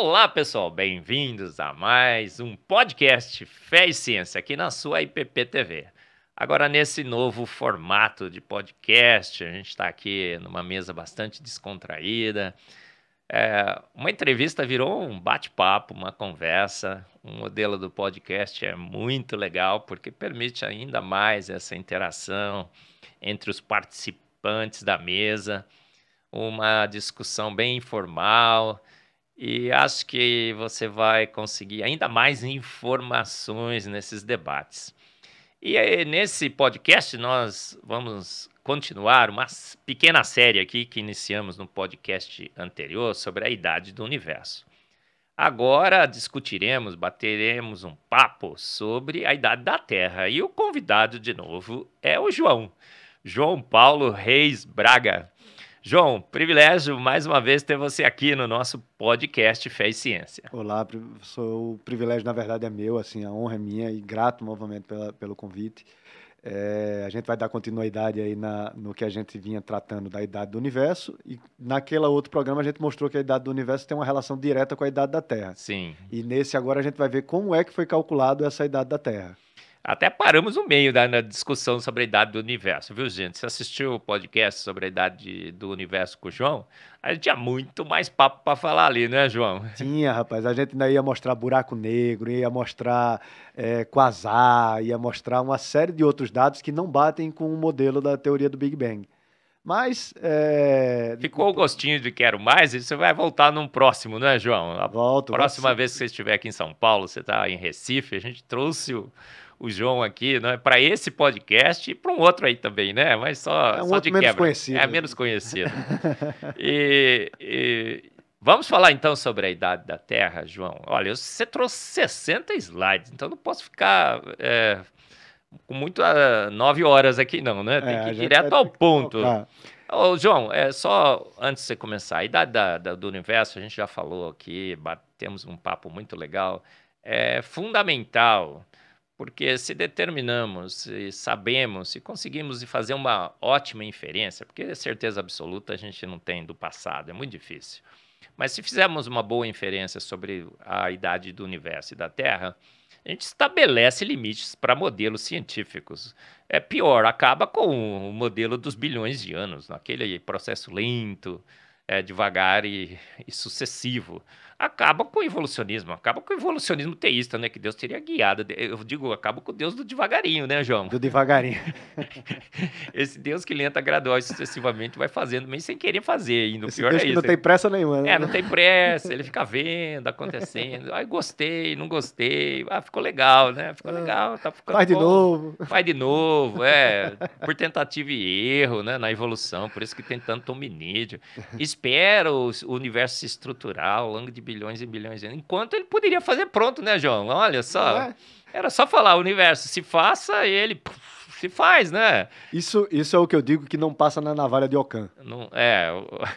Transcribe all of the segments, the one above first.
Olá, pessoal, bem-vindos a mais um podcast Fé e Ciência aqui na sua IPP TV. Agora, nesse novo formato de podcast, a gente está aqui numa mesa bastante descontraída. É, uma entrevista virou um bate-papo, uma conversa. O modelo do podcast é muito legal porque permite ainda mais essa interação entre os participantes da mesa, uma discussão bem informal. E acho que você vai conseguir ainda mais informações nesses debates. E nesse podcast nós vamos continuar uma pequena série aqui que iniciamos no podcast anterior sobre a idade do universo. Agora discutiremos, bateremos um papo sobre a idade da Terra. E o convidado de novo é o João, João Paulo Reis Braga. João, privilégio mais uma vez ter você aqui no nosso podcast Fé e Ciência. Olá, sou, o privilégio na verdade é meu, assim, a honra é minha e grato novamente pela, pelo convite. É, a gente vai dar continuidade aí na, no que a gente vinha tratando da idade do universo e naquele outro programa a gente mostrou que a idade do universo tem uma relação direta com a idade da Terra. Sim. E nesse agora a gente vai ver como é que foi calculado essa idade da Terra. Até paramos no meio da discussão sobre a idade do universo, viu, gente? Você assistiu o podcast sobre a idade do universo com o João? A gente tinha muito mais papo para falar ali, né, João? Tinha, rapaz. A gente ainda ia mostrar buraco negro, ia mostrar é, quasar, ia mostrar uma série de outros dados que não batem com o modelo da teoria do Big Bang. Mas. É... Ficou o gostinho de quero mais e você vai voltar num próximo, né, João? A Volto. Próxima vez que você estiver aqui em São Paulo, você está em Recife, a gente trouxe o o João aqui, é né? para esse podcast e para um outro aí também, né? Mas só, é um só de menos quebra. Conhecido. É menos conhecido. e, e, vamos falar então sobre a idade da Terra, João. Olha, você trouxe 60 slides, então não posso ficar é, com muito nove horas aqui, não, né? Tem é, que ir direto ao ponto. Ô, João, é só antes de você começar, a idade da, da, do universo, a gente já falou aqui, temos um papo muito legal. É fundamental porque se determinamos, se sabemos, se conseguimos fazer uma ótima inferência, porque certeza absoluta a gente não tem do passado, é muito difícil. Mas se fizermos uma boa inferência sobre a idade do universo e da Terra, a gente estabelece limites para modelos científicos. É pior, acaba com o modelo dos bilhões de anos, naquele processo lento, é, devagar e, e sucessivo acaba com o evolucionismo, acaba com o evolucionismo teísta, né? Que Deus teria guiado. Eu digo, acaba com o Deus do devagarinho, né, João? Do devagarinho. Esse Deus que lenta gradual e sucessivamente vai fazendo, mesmo sem querer fazer ainda. O Esse pior Deus é isso. Não tem pressa nenhuma, né? É, não tem pressa, ele fica vendo, acontecendo. Ai, gostei, não gostei. Ah, ficou legal, né? Ficou é. legal, tá ficando. Faz bom. de novo. Faz de novo, é. Por tentativa e erro, né? Na evolução, por isso que tem tanto hominídeo. Espera o universo se estruturar ao longo de bilhões e bilhões. Enquanto ele poderia fazer pronto, né, João? Olha só. É. Era só falar, o universo, se faça, e ele se faz, né? Isso, isso é o que eu digo que não passa na navalha de Ockham. Não, é.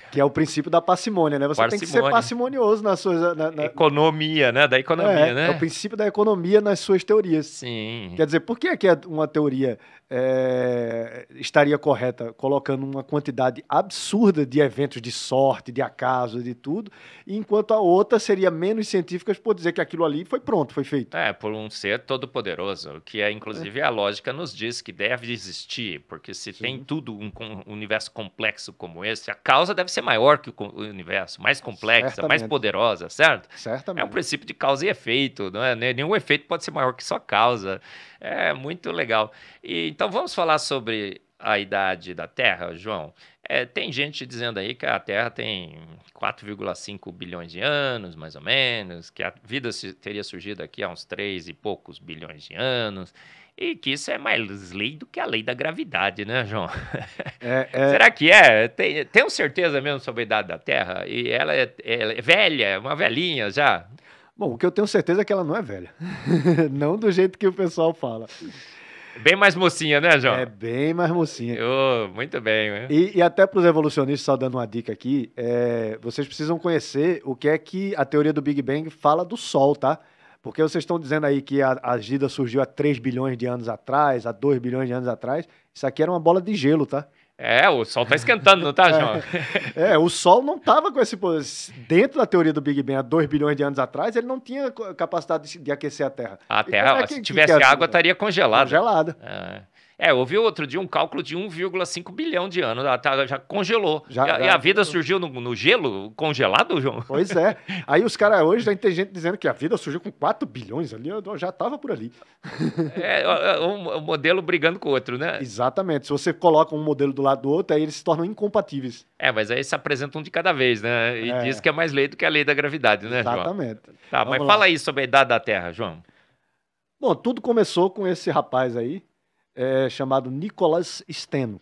Que é o princípio da parcimônia, né? Você parcimônia. tem que ser parcimonioso nas suas. Na, na... Economia, né? Da economia, é, né? É o princípio da economia nas suas teorias. Sim. Quer dizer, por que é que é uma teoria é, estaria correta colocando uma quantidade absurda de eventos de sorte, de acaso, de tudo, enquanto a outra seria menos científica por dizer que aquilo ali foi pronto, foi feito. É, por um ser todo-poderoso, que é inclusive é. a lógica nos diz que deve existir, porque se Sim. tem tudo um, um, universo complexo como esse, a causa deve ser maior que o, o universo, mais complexa, Certamente. mais poderosa, certo? Certamente. É um princípio de causa e efeito, não é? Nenhum efeito pode ser maior que só causa. É muito legal. E, então vamos falar sobre a idade da Terra, João. É, tem gente dizendo aí que a Terra tem 4,5 bilhões de anos, mais ou menos, que a vida teria surgido aqui há uns 3 e poucos bilhões de anos, e que isso é mais lei do que a lei da gravidade, né, João? É, é... Será que é? Tem, tenho certeza mesmo sobre a idade da Terra? E ela é, ela é velha, é uma velhinha já? Bom, o que eu tenho certeza é que ela não é velha. não do jeito que o pessoal fala. Bem mais mocinha, né, João? É bem mais mocinha. Oh, muito bem, né? E, e até para os evolucionistas, só dando uma dica aqui, é, vocês precisam conhecer o que é que a teoria do Big Bang fala do Sol, tá? Porque vocês estão dizendo aí que a, a Gida surgiu há 3 bilhões de anos atrás, há 2 bilhões de anos atrás. Isso aqui era uma bola de gelo, tá? É, o sol está esquentando, não tá, é. João? é, é, o sol não estava com esse poder. Dentro da teoria do Big Bang, há 2 bilhões de anos atrás, ele não tinha capacidade de, de aquecer a Terra. A Terra, é que, se tivesse que, que é água, estaria congelada. Congelada. É. É, eu ouvi outro dia um cálculo de 1,5 bilhão de anos. Ah, tá, já congelou. Já, e, a, já... e, a, vida surgiu no, no, gelo congelado, João? Pois é. Aí os caras hoje já tem gente dizendo que a vida surgiu com 4 bilhões ali, eu já estava por ali. É, é, é, é um, um modelo brigando com o outro, né? Exatamente. Se você coloca um modelo do lado do outro, aí eles se tornam incompatíveis. É, mas aí se apresenta um de cada vez, né? E é. diz que é mais lei do que a lei da gravidade, né, Exatamente. João? Exatamente. Tá, Vamos mas lá. fala aí sobre a idade da Terra, João. Bom, tudo começou com esse rapaz aí, é, chamado Nicolas Steno.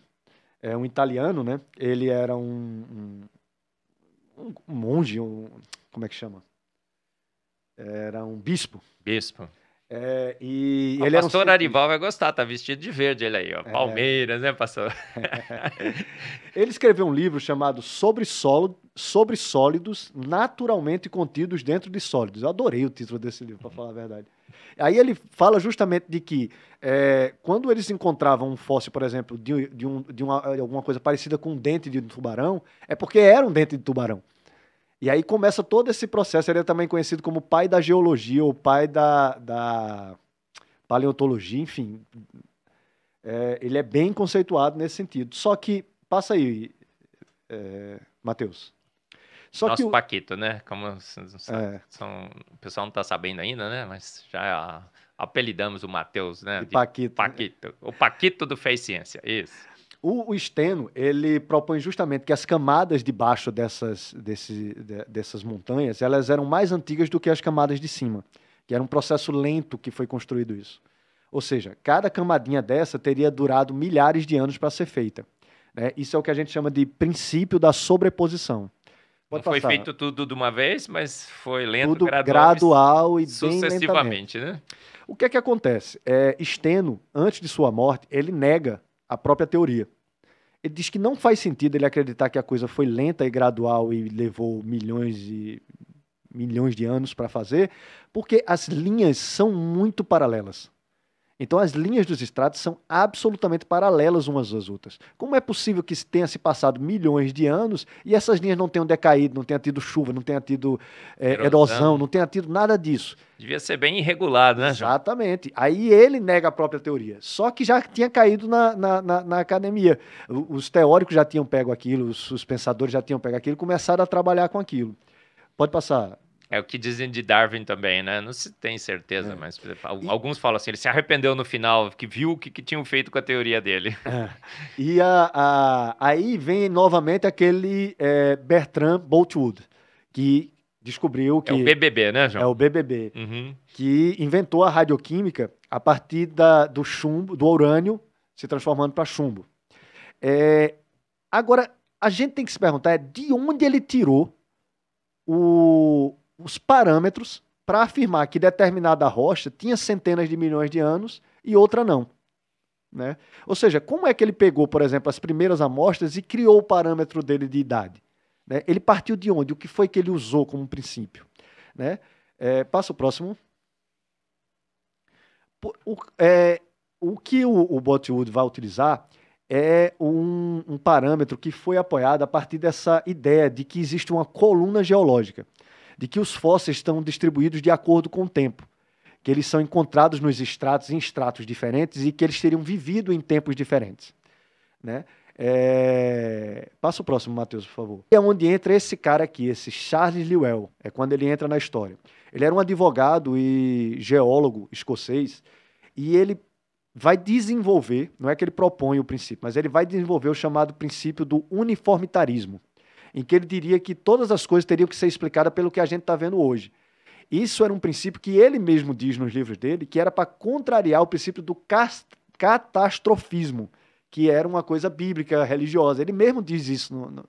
É um italiano, né? Ele era um, um, um monge, um, como é que chama? Era um bispo. Bispo. É, e o ele pastor um... Arival vai gostar, tá vestido de verde ele aí, ó. É. Palmeiras, é... né, pastor? ele escreveu um livro chamado Sobre, Sobre Sólidos Naturalmente Contidos Dentro de Sólidos. Eu adorei o título desse livro, para uhum. falar a verdade. Aí ele fala justamente de que é, quando eles encontravam um fóssil, por exemplo, de, de, um, de, uma, de alguma coisa parecida com um dente de um tubarão, é porque era um dente de tubarão. E aí começa todo esse processo. Ele é também conhecido como pai da geologia ou pai da, da paleontologia, enfim. É, ele é bem conceituado nesse sentido. Só que, passa aí, é, Matheus. Só Nosso que o... Paquito, né? Como é. são, o pessoal não está sabendo ainda, né? Mas já apelidamos o Matheus, né? De de Paquito. Né? Paquito. O Paquito do Fez Ciência, isso. O, o, Steno, ele propõe justamente que as camadas de baixo dessas, desse, de, dessas montanhas, elas eram mais antigas do que as camadas de cima, que era um processo lento que foi construído isso. Ou seja, cada camadinha dessa teria durado milhares de anos para ser feita. Né? Isso é o que a gente chama de princípio da sobreposição. Pode não passar. foi feito tudo de uma vez, mas foi lento, tudo gradual, gradual e sucessivamente, né? O que é que acontece? É, Steno, antes de sua morte, ele nega a própria teoria. Ele diz que não faz sentido ele acreditar que a coisa foi lenta e gradual e levou milhões e milhões de anos para fazer, porque as linhas são muito paralelas. Então as linhas dos estratos são absolutamente paralelas umas às outras. Como é possível que tenha se passado milhões de anos e essas linhas não tenham decaído, não tenha tido chuva, não tenha tido é, erosão. erosão. não tenha tido nada disso? Devia ser bem irregular, né? Exatamente. Aí ele nega a própria teoria. Só que já tinha caído na, na, na, na academia. Os teóricos já tinham pego aquilo, os, os pensadores já tinham pego aquilo, começaram a trabalhar com aquilo. Pode passar, é o que dizem de Darwin também, né? Não se tem certeza, é. mas e... alguns falam assim, ele se arrependeu no final, que viu o que, que tinham feito com a teoria dele. É. E a, a, aí vem novamente aquele é, Bertrand Boltwood, que descobriu que... É o BBB, né, João? É o BBB, uhum. que inventou a radioquímica a partir da, do chumbo, do urânio se transformando para chumbo. É, agora, a gente tem que se perguntar é de onde ele tirou o, os parâmetros para afirmar que determinada rocha tinha centenas de milhões de anos e outra não. Né? Ou seja, como é que ele pegou, por exemplo, as primeiras amostras e criou o parâmetro dele de idade? Né? Ele partiu de onde? O que foi que ele usou como princípio? Né? É, passa o próximo. O, é, o que o, o Botwood vai utilizar é um, um parâmetro que foi apoiado a partir dessa ideia de que existe uma coluna geológica de que os fósseis estão distribuídos de acordo com o tempo, que eles são encontrados nos estratos em estratos diferentes e que eles teriam vivido em tempos diferentes. Né? É... Passa o próximo, Matheus, por favor. É onde entra esse cara aqui, esse Charles Lewell. É quando ele entra na história. Ele era um advogado e geólogo escocês e ele vai desenvolver, não é que ele propõe o princípio, mas ele vai desenvolver o chamado princípio do uniformitarismo em que ele diria que todas as coisas teriam que ser explicadas pelo que a gente está vendo hoje. Isso era um princípio que ele mesmo diz nos livros dele, que era para contrariar o princípio do catastrofismo, que era uma coisa bíblica, religiosa. Ele mesmo diz isso no, no,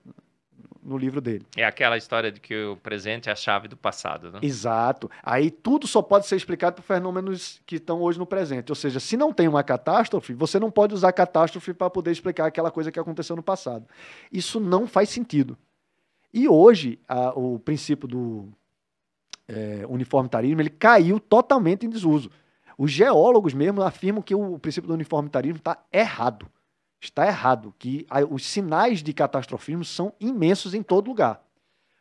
no livro dele. É aquela história de que o presente é a chave do passado, né? Exato. Aí tudo só pode ser explicado por fenômenos que estão hoje no presente. Ou seja, se não tem uma catástrofe, você não pode usar catástrofe para poder explicar aquela coisa que aconteceu no passado. Isso não faz sentido. E hoje, a, o princípio do é, uniformitarismo ele caiu totalmente em desuso. Os geólogos mesmo afirmam que o, o princípio do uniformitarismo está errado. Está errado, que a, os sinais de catastrofismo são imensos em todo lugar.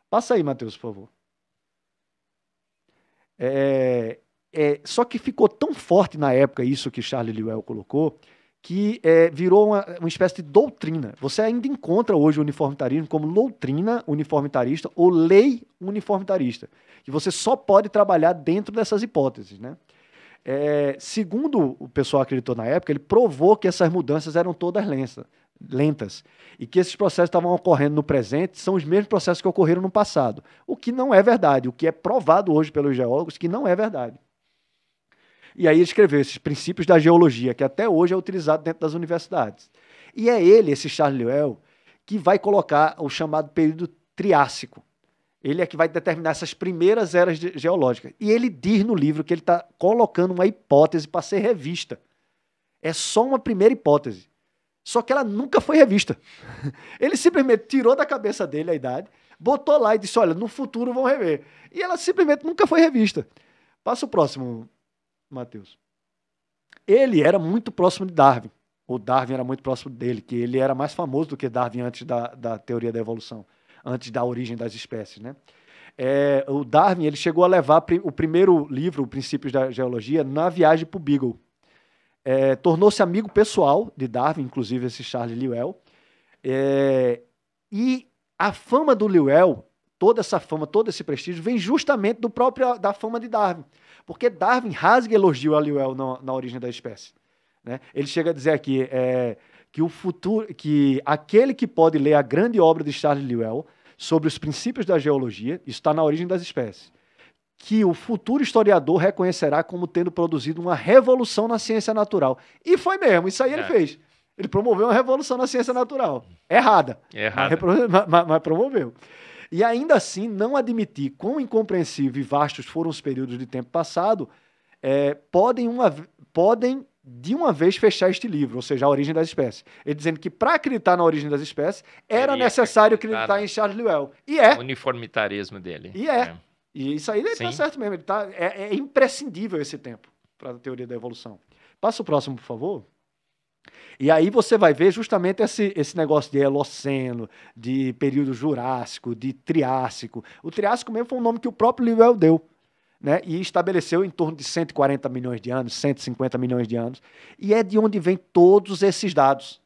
Passa aí, Matheus, por favor. É, é, só que ficou tão forte na época isso que Charles Lewell colocou, que é, virou uma, uma, espécie de doutrina. Você ainda encontra hoje o uniformitarismo como doutrina uniformitarista ou lei uniformitarista, que você só pode trabalhar dentro dessas hipóteses, né? É, segundo o pessoal acreditou na época, ele provou que essas mudanças eram todas lentas, lentas e que esses processos estavam ocorrendo no presente são os mesmos processos que ocorreram no passado, o que não é verdade, o que é provado hoje pelos geólogos que não é verdade. E aí ele escreveu esses princípios da geologia, que até hoje é utilizado dentro das universidades. E é ele, esse Charles Lyell que vai colocar o chamado período Triássico. Ele é que vai determinar essas primeiras eras geológicas. E ele diz no livro que ele está colocando uma hipótese para ser revista. É só uma primeira hipótese. Só que ela nunca foi revista. Ele simplesmente tirou da cabeça dele a idade, botou lá e disse: Olha, no futuro vão rever. E ela simplesmente nunca foi revista. Passa o próximo, Mateus. Ele era muito próximo de Darwin, ou Darwin era muito próximo dele, que ele era mais famoso do que Darwin antes da, da teoria da evolução, antes da origem das espécies, né? É, o Darwin ele chegou a levar o primeiro livro, o Princípios da Geologia, na viagem para o Beagle. É, Tornou-se amigo pessoal de Darwin, inclusive esse Charles Lewell. É, e a fama do Lewell, toda essa fama, todo esse prestígio, vem justamente do próprio da fama de Darwin. Porque Darwin rasga elogio a Liuel na, na origem da espécie. Né? Ele chega a dizer aqui é, que o futuro, que aquele que pode ler a grande obra de Charles Liuel sobre os princípios da geologia, está na origem das espécies, que o futuro historiador reconhecerá como tendo produzido uma revolução na ciência natural. E foi mesmo, isso aí é. ele fez. Ele promoveu uma revolução na ciência natural. Errada. errada. Mas, mas, mas promoveu e ainda assim não admitir quão incompreensível e vastos foram os períodos de tempo passado, é, podem, uma, podem de uma vez fechar este livro, ou seja, a origem das espécies. Ele dizendo que para acreditar na origem das espécies era Teria necessário acreditar, acreditar né? em Charles Lewell. E é. O uniformitarismo dele. E é. é. E isso aí está certo mesmo. Ele tá, é, é imprescindível esse tempo para a teoria da evolução. Passa o próximo, por favor. E aí você vai ver justamente esse, esse negócio de Eloceno, de período Jurássico, de Triássico. O Triássico mesmo foi um nome que o próprio Liwell deu. Né, e estabeleceu em torno de 140 milhões de anos, 150 milhões de anos. E é de onde vem todos esses dados.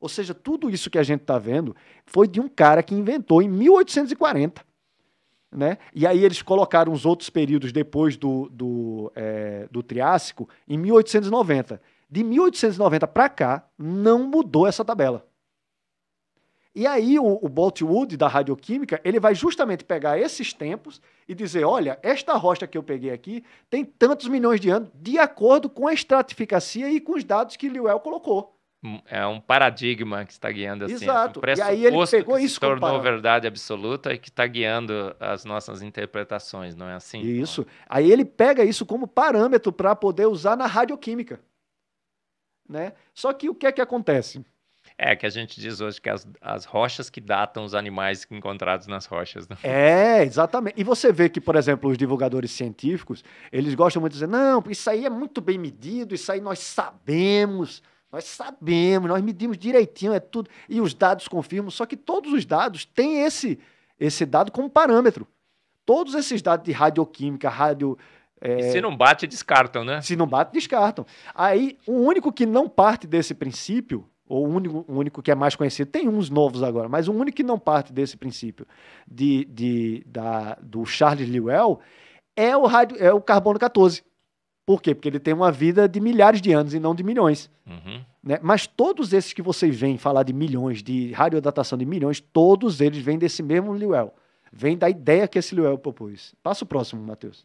Ou seja, tudo isso que a gente está vendo foi de um cara que inventou em 1840. Né? E aí eles colocaram os outros períodos depois do, do, é, do Triássico em 1890. De 1890 para cá, não mudou essa tabela. E aí o, o Boltwood da radioquímica, ele vai justamente pegar esses tempos e dizer, olha, esta rocha que eu peguei aqui tem tantos milhões de anos, de acordo com a estratificacia e com os dados que Liuel colocou. É um paradigma que está guiando assim. Exato. Um e aí ele pegou isso se tornou verdade absoluta e que está guiando as nossas interpretações, não é assim? Isso. Então? Aí ele pega isso como parâmetro para poder usar na radioquímica. Né? Só que o que é que acontece? É, que a gente diz hoje que as, as rochas que datam os animais encontrados nas rochas. Né? É, exatamente. E você vê que, por exemplo, os divulgadores científicos, eles gostam muito de dizer, não, isso aí é muito bem medido, isso aí nós sabemos, nós sabemos, nós medimos direitinho, é tudo. E os dados confirmam, só que todos os dados têm esse, esse dado como parâmetro. Todos esses dados de radioquímica, radio, é... E se não bate, descartam, né? Se não bate, descartam. Aí, o único que não parte desse princípio, ou o único, o único que é mais conhecido, tem uns novos agora, mas o único que não parte desse princípio de, de, da, do Charles Lewell é o, radio, é o carbono 14. Por quê? Porque ele tem uma vida de milhares de anos e não de milhões. Uhum. Né? Mas todos esses que vocês veem falar de milhões, de radiodatação de milhões, todos eles vêm desse mesmo Liuel. Vem da ideia que esse Liuel propôs. Passa o próximo, Matheus.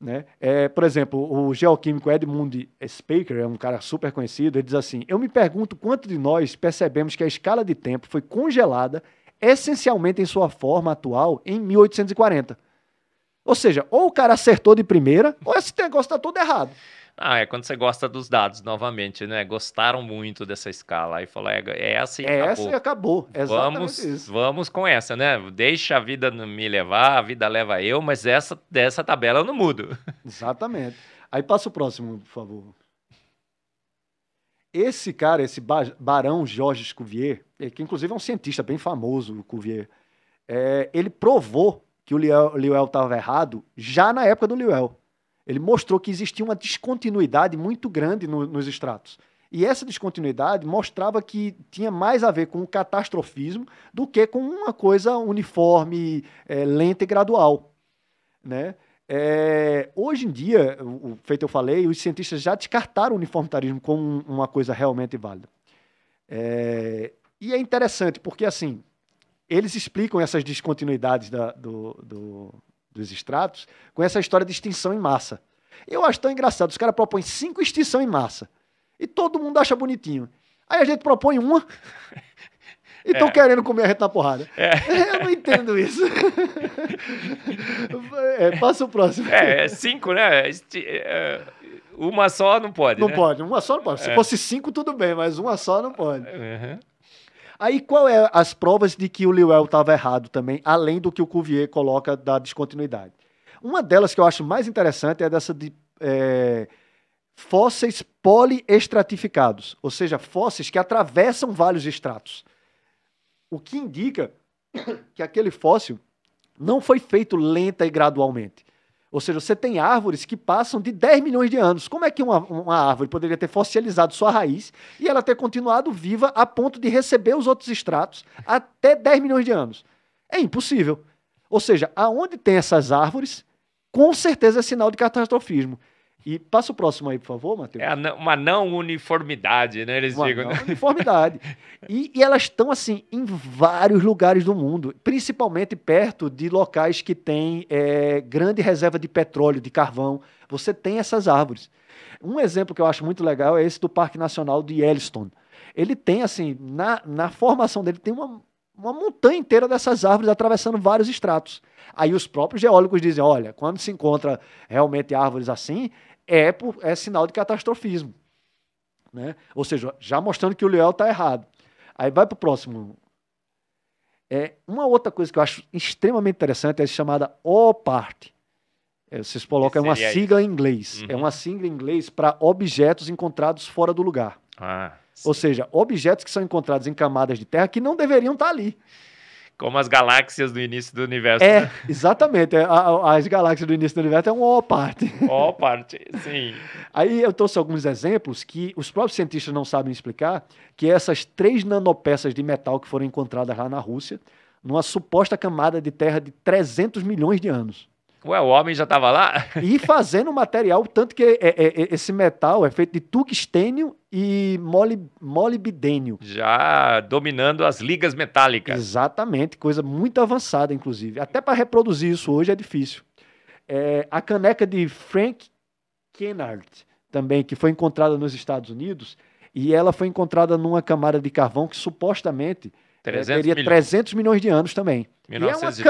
Né? É, por exemplo, o geoquímico Edmund Spaker, é um cara super conhecido, ele diz assim: Eu me pergunto quanto de nós percebemos que a escala de tempo foi congelada essencialmente em sua forma atual em 1840. Ou seja, ou o cara acertou de primeira, ou esse negócio está todo errado. Ah, é quando você gosta dos dados novamente, né? Gostaram muito dessa escala. Aí falou: é, é essa assim, e é assim, acabou. Essa e acabou. Vamos, isso. vamos com essa, né? Deixa a vida me levar, a vida leva eu, mas essa dessa tabela eu não mudo. Exatamente. Aí passa o próximo, por favor. Esse cara, esse barão Georges Cuvier, é que inclusive é um cientista bem famoso, o Cuvier, é, ele provou que o Liel estava errado já na época do Liel ele mostrou que existia uma descontinuidade muito grande no, nos estratos. E essa descontinuidade mostrava que tinha mais a ver com o catastrofismo do que com uma coisa uniforme, é, lenta e gradual. Né? É, hoje em dia, o, feito eu falei, os cientistas já descartaram o uniformitarismo como uma coisa realmente válida. É, e é interessante, porque assim, eles explicam essas descontinuidades da, do, do, dos extratos com essa história de extinção em massa. Eu acho tão engraçado. Os caras propõem cinco extinção em massa. E todo mundo acha bonitinho. Aí a gente propõe uma. E estão é. querendo comer a gente na porrada. É. Eu não entendo isso. é, passa o próximo. É, é cinco, né? É, uma só não pode. Não né? pode, uma só não pode. Se é. fosse cinco, tudo bem, mas uma só não pode. Uhum. Aí qual é as provas de que o Liuel estava errado também, além do que o Cuvier coloca da descontinuidade? Uma delas que eu acho mais interessante é dessa de é, fósseis poliestratificados, ou seja, fósseis que atravessam vários estratos. O que indica que aquele fóssil não foi feito lenta e gradualmente. Ou seja, você tem árvores que passam de 10 milhões de anos. Como é que uma, uma árvore poderia ter fossilizado sua raiz e ela ter continuado viva a ponto de receber os outros estratos até 10 milhões de anos? É impossível. Ou seja, aonde tem essas árvores, com certeza é sinal de catastrofismo. E passa o próximo aí, por favor, Matheus. É uma não uniformidade, né? Eles uma digam. Não uniformidade. e, e, elas estão, assim, em vários lugares do mundo, principalmente perto de locais que têm é, grande reserva de petróleo, de carvão. Você tem essas árvores. Um exemplo que eu acho muito legal é esse do Parque Nacional de Yellowstone. Ele tem, assim, na, na formação dele, tem uma, uma montanha inteira dessas árvores atravessando vários estratos. Aí os próprios geólogos dizem: olha, quando se encontra realmente árvores assim, é, por, é sinal de catastrofismo. Né? Ou seja, já mostrando que o Léo está errado. Aí vai para o próximo. É, uma outra coisa que eu acho extremamente interessante é a chamada O-Parte. É, vocês colocam, é uma sigla em inglês. É uhum. É uma sigla em inglês para objetos encontrados fora do lugar. Ah, Ou seja, objetos que são encontrados em camadas de terra que não deveriam estar tá ali como as galáxias do início do universo. É, né? exatamente. É, as galáxias do início do universo é um all parte. All parte, sim. Aí eu trouxe alguns exemplos que os próprios cientistas não sabem explicar, que é essas três nanopeças de metal que foram encontradas lá na Rússia, numa suposta camada de terra de 300 milhões de anos. Ué, o homem já estava lá? e fazendo material, tanto que é, é, é, esse metal é feito de tungstênio e mole, molibdênio. Já dominando as ligas metálicas. Exatamente, coisa muito avançada, inclusive. Até para reproduzir isso hoje é difícil. É, a caneca de Frank Kennard, também, que foi encontrada nos Estados Unidos, e ela foi encontrada numa camada de carvão que supostamente 300 é, teria milhões. 300 milhões de anos também. 1902, e é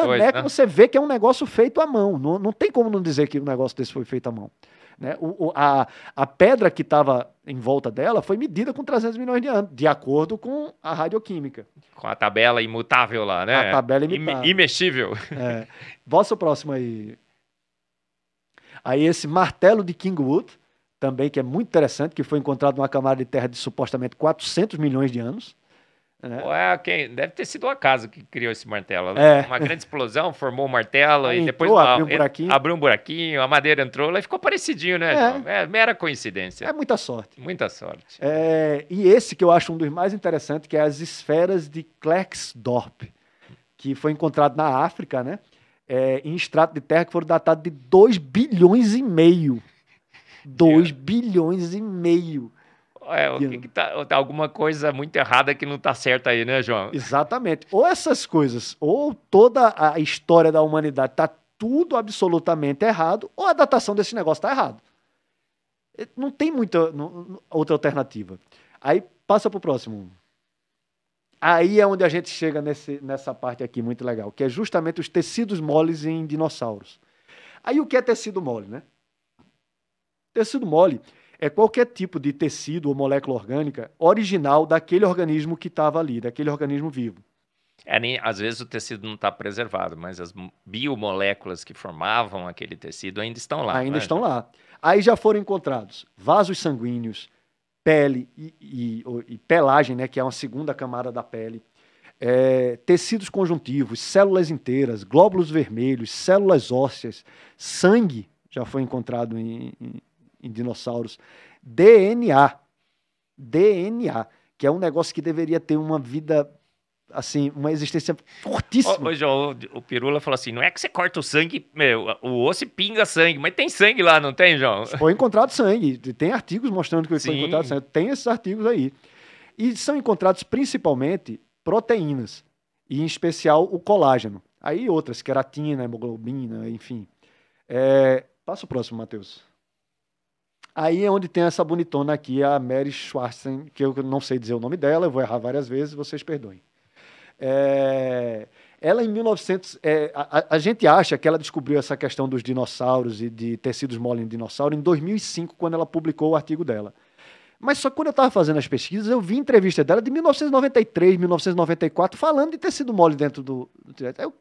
uma caneca, né? você vê que é um negócio feito à mão. Não, não tem como não dizer que um negócio desse foi feito à mão. Né? O, o, a, a pedra que estava em volta dela foi medida com 300 milhões de anos, de acordo com a radioquímica. Com a tabela imutável lá, né? A tabela imutável. imexível. É. Vossa próximo aí. Aí esse martelo de Kingwood, também que é muito interessante, que foi encontrado numa camada de terra de supostamente 400 milhões de anos. Né? É. quem? Deve ter sido a casa que criou esse martelo. É. Uma grande explosão formou o um martelo e, e depois entrou, abriu, um buraquinho. abriu um buraquinho, a madeira entrou e ficou parecidinho, né? É. é. mera coincidência. É muita sorte. Muita sorte. É, e esse que eu acho um dos mais interessantes, que é as esferas de Klerksdorp, que foi encontrado na África, né? É, em extrato de terra que foram datados de 2 bilhões e meio. 2 bilhões e meio. É, o que, que tá, tá, alguma coisa muito errada que não está certa aí, né, João? Exatamente. Ou essas coisas, ou toda a história da humanidade está tudo absolutamente errado, ou a datação desse negócio está errado. Não tem muita outra alternativa. Aí passa para o próximo. Aí é onde a gente chega nesse, nessa parte aqui muito legal, que é justamente os tecidos moles em dinossauros. Aí o que é tecido mole, né? Tecido mole é qualquer tipo de tecido ou molécula orgânica original daquele organismo que estava ali, daquele organismo vivo. É, nem, às vezes o tecido não está preservado, mas as biomoléculas que formavam aquele tecido ainda estão lá. Ainda é? estão lá. Aí já foram encontrados vasos sanguíneos, pele e, e, e, pelagem, né, que é uma segunda camada da pele, é, tecidos conjuntivos, células inteiras, glóbulos vermelhos, células ósseas, sangue já foi encontrado em, em, em dinossauros. DNA. DNA, que é um negócio que deveria ter uma vida assim, uma existência fortíssima. João, o Pirula falou assim: não é que você corta o sangue, meu, o osso pinga sangue, mas tem sangue lá, não tem, João? Foi encontrado sangue. Tem artigos mostrando que Sim. foi encontrado sangue. Tem esses artigos aí. E são encontrados principalmente proteínas, e em especial o colágeno. Aí outras, queratina, hemoglobina, enfim. É... Passa o próximo, Matheus. Aí é onde tem essa bonitona aqui, a Mary Schwarzen, que eu não sei dizer o nome dela, eu vou errar várias vezes, vocês perdoem. É, ela em 1900, é, a, a, gente acha que ela descobriu essa questão dos dinossauros e de tecidos mole em dinossauro em 2005, quando ela publicou o artigo dela. Mas só quando eu estava fazendo as pesquisas, eu vi entrevista dela de 1993, 1994, falando de tecido mole dentro do. o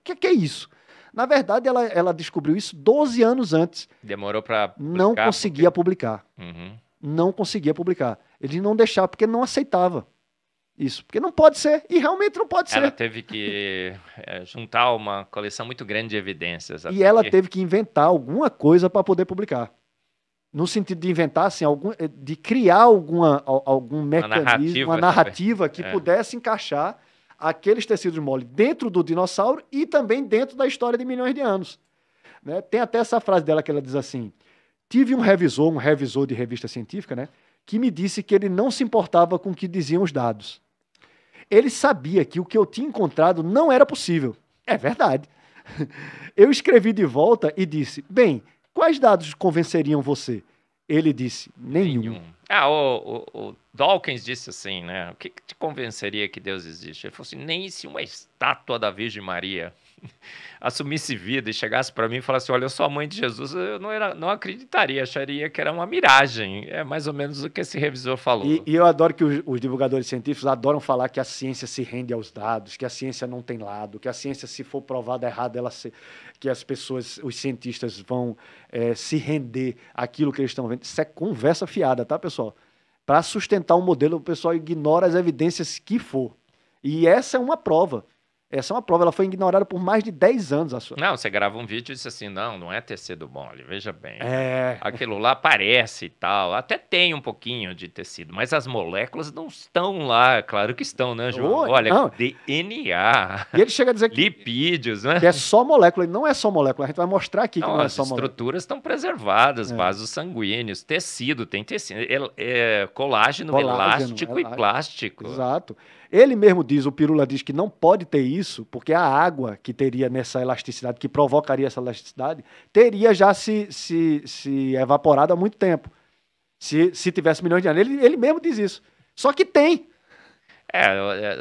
que, é, que é isso? Na verdade, ela, ela descobriu isso 12 anos antes. Demorou para. Não conseguia porque... publicar. Uhum. Não conseguia publicar. Ele não deixava porque não aceitava isso, porque não pode ser, e realmente não pode ela ser. Ela teve que eh, juntar uma coleção muito grande de evidências. E ela que... teve que inventar alguma coisa para poder publicar. No sentido de inventar, assim, algum, eh, de criar alguma, algum mecanismo, uma narrativa, uma narrativa que é. pudesse encaixar aqueles tecidos moles dentro do dinossauro e também dentro da história de milhões de anos. Né? Tem até essa frase dela que ela diz assim: Tive um revisor, um revisor de revista científica, né, que me disse que ele não se importava com o que diziam os dados. Ele sabia que o que eu tinha encontrado não era possível. É verdade. Eu escrevi de volta e disse: Bem, quais dados convenceriam você? Ele disse: Nenhum. Nenhum. Ah, o, o, o, Dawkins disse assim, né? O que, que te convenceria que Deus existe? Ele falou assim: nem se uma estátua da Virgem Maria assumisse vida e chegasse para mim e falasse: Olha, eu sou a mãe de Jesus, eu não, era, não acreditaria, acharia que era uma miragem. É mais ou menos o que esse revisor falou. E, e eu adoro que os, os, divulgadores científicos adoram falar que a ciência se rende aos dados, que a ciência não tem lado, que a ciência, se for provada errada, ela se, que as pessoas, os cientistas vão é, se render àquilo que eles estão vendo. Isso é conversa fiada, tá, pessoal? Para sustentar um modelo, o pessoal ignora as evidências que for. E essa é uma prova. Essa é uma prova, ela foi ignorada por mais de 10 anos. A sua. Não, você grava um vídeo e diz assim, não, não é tecido mole, veja bem. Né? É. Aquilo lá parece e tal, até tem um pouquinho de tecido, mas as moléculas não estão lá, claro que estão, né, João? Oh, Olha, não. DNA, e ele chega a dizer que lipídios, né? Que é só molécula, e não é só molécula, a gente vai mostrar aqui não, que não é só molécula. As estruturas estão preservadas, é. vasos sanguíneos, tecido, tem tecido, é, é, colágeno, colágeno elástico, elástico e plástico. Exato. Ele mesmo diz, o Pirula diz que não pode ter isso, porque a água que teria nessa elasticidade, que provocaria essa elasticidade, teria já se, se, se evaporado há muito tempo. Se, se tivesse milhões de anos. Ele, ele mesmo diz isso. Só que tem. É,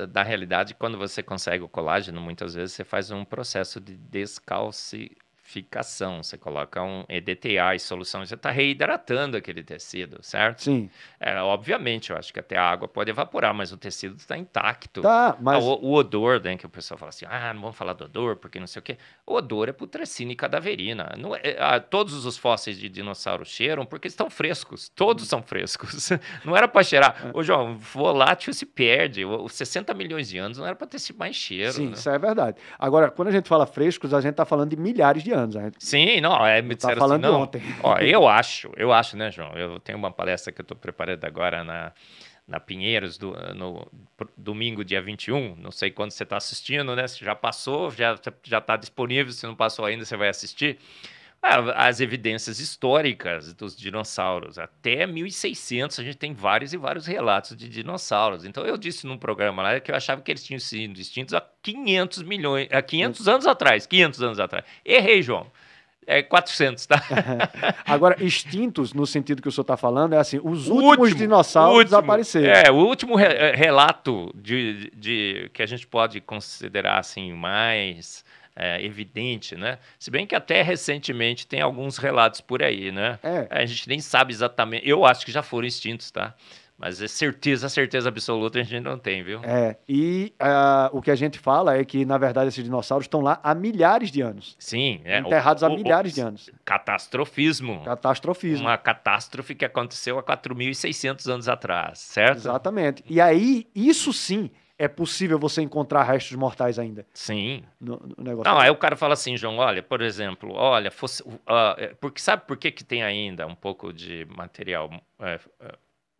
é na realidade, quando você consegue o colágeno, muitas vezes você faz um processo de descalci ficação. Você coloca um EDTA e solução, já está reidratando aquele tecido, certo? Sim. É, obviamente, eu acho que até a água pode evaporar, mas o tecido está intacto. Tá, mas... Ah, o, o, odor, né, que o pessoal fala assim, ah, não vamos falar do odor, porque não sei o quê. O odor é putrescina e cadaverina. Não é, é, ah, todos os fósseis de dinossauro cheiram porque estão frescos. Todos são frescos. não era para cheirar. É. Ô, João, volátil se perde. Os 60 milhões de anos não era para ter esse mais cheiro. Sim, né? isso é verdade. Agora, quando a gente fala frescos, a gente está falando de milhares de anos. Né? Sim, não, é, me disseram tá falando assim, não, ontem. Ó, eu acho, eu acho, né, João? Eu tenho uma palestra que eu estou preparando agora na, na Pinheiros do, no domingo, dia 21. Não sei quando você está assistindo, né? Se já passou, já está disponível. Se não passou ainda, você vai assistir as evidências históricas dos dinossauros. Até 1600 a gente tem vários e vários relatos de dinossauros. Então eu disse num programa lá que eu achava que eles tinham sido extintos há 500 milhões, há 500 anos atrás, 500 anos atrás. Errei, João. É 400, tá? Agora, extintos, no sentido que o senhor está falando, é assim, os últimos último, dinossauros último, desapareceram. É, o último re eh, relato de, de, que a gente pode considerar, assim, mais é, evidente, né? Se bem que até recentemente tem alguns relatos por aí, né? É. A gente nem sabe exatamente. Eu acho que já foram extintos, tá? Mas é certeza, certeza absoluta a gente não tem, viu? É, e uh, o que a gente fala é que, na verdade, esses dinossauros estão lá há milhares de anos. Sim. É, enterrados o, há o, milhares o, de anos. Catastrofismo. Catastrofismo. Uma catástrofe que aconteceu há 4.600 anos atrás, certo? Exatamente. E aí, isso sim é possível você encontrar restos mortais ainda. Sim. No, no negócio. Não, aí o cara fala assim, João, olha, por exemplo, olha, fosse, uh, porque sabe por que, que tem ainda um pouco de material uh, uh,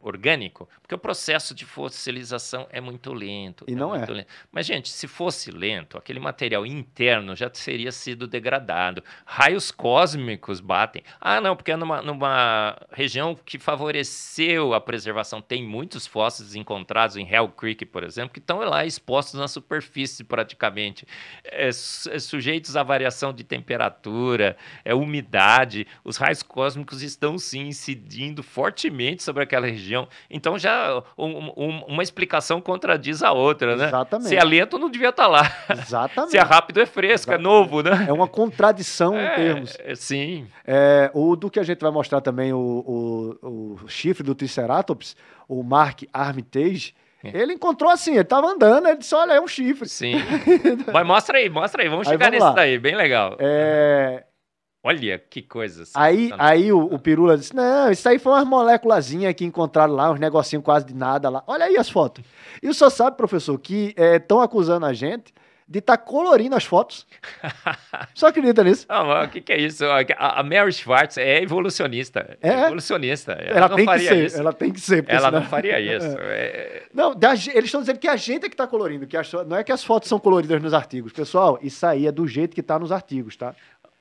orgânico, porque o processo de fossilização é muito lento. E é não é. Lento. Mas, gente, se fosse lento, aquele material interno já teria sido degradado. Raios cósmicos batem. Ah, não, porque é numa, numa região que favoreceu a preservação. Tem muitos fósseis encontrados em Hell Creek, por exemplo, que estão lá expostos na superfície praticamente, é, é sujeitos à variação de temperatura, é, umidade. Os raios cósmicos estão, sim, incidindo fortemente sobre aquela região então já um, um, uma explicação contradiz a outra, né? Exatamente. Se é lento, não devia estar tá lá. Exatamente. Se é rápido, é fresco, é Exatamente. é novo, né? É uma contradição é, em termos. É, sim. É, o do que a gente vai mostrar também, o, o, o chifre do Triceratops, o Mark Armitage, é. ele encontrou assim, ele estava andando, ele disse: olha, é um chifre. Sim. Mas mostra aí, mostra aí, vamos aí, chegar vamos nesse lá. daí, bem legal. É, Olha que coisa. Aí, tá aí o, o, Pirula disse: Não, isso aí foi umas moléculazinhas que encontraram lá, uns negocinhos quase de nada lá. Olha aí as fotos. E o senhor sabe, professor, que estão eh, é, acusando a gente de estar tá colorindo as fotos. Só acredita nisso. Ah, o que, que é isso? A, a Mary Schwartz é evolucionista. É? evolucionista. Ela, ela tem que ser. Isso. Ela tem que ser. Ela senão... não faria é. isso. É. Não, da, eles estão dizendo que a gente é que está colorindo. Que as, não é que as fotos são coloridas nos artigos. Pessoal, isso aí é do jeito que está nos artigos, tá?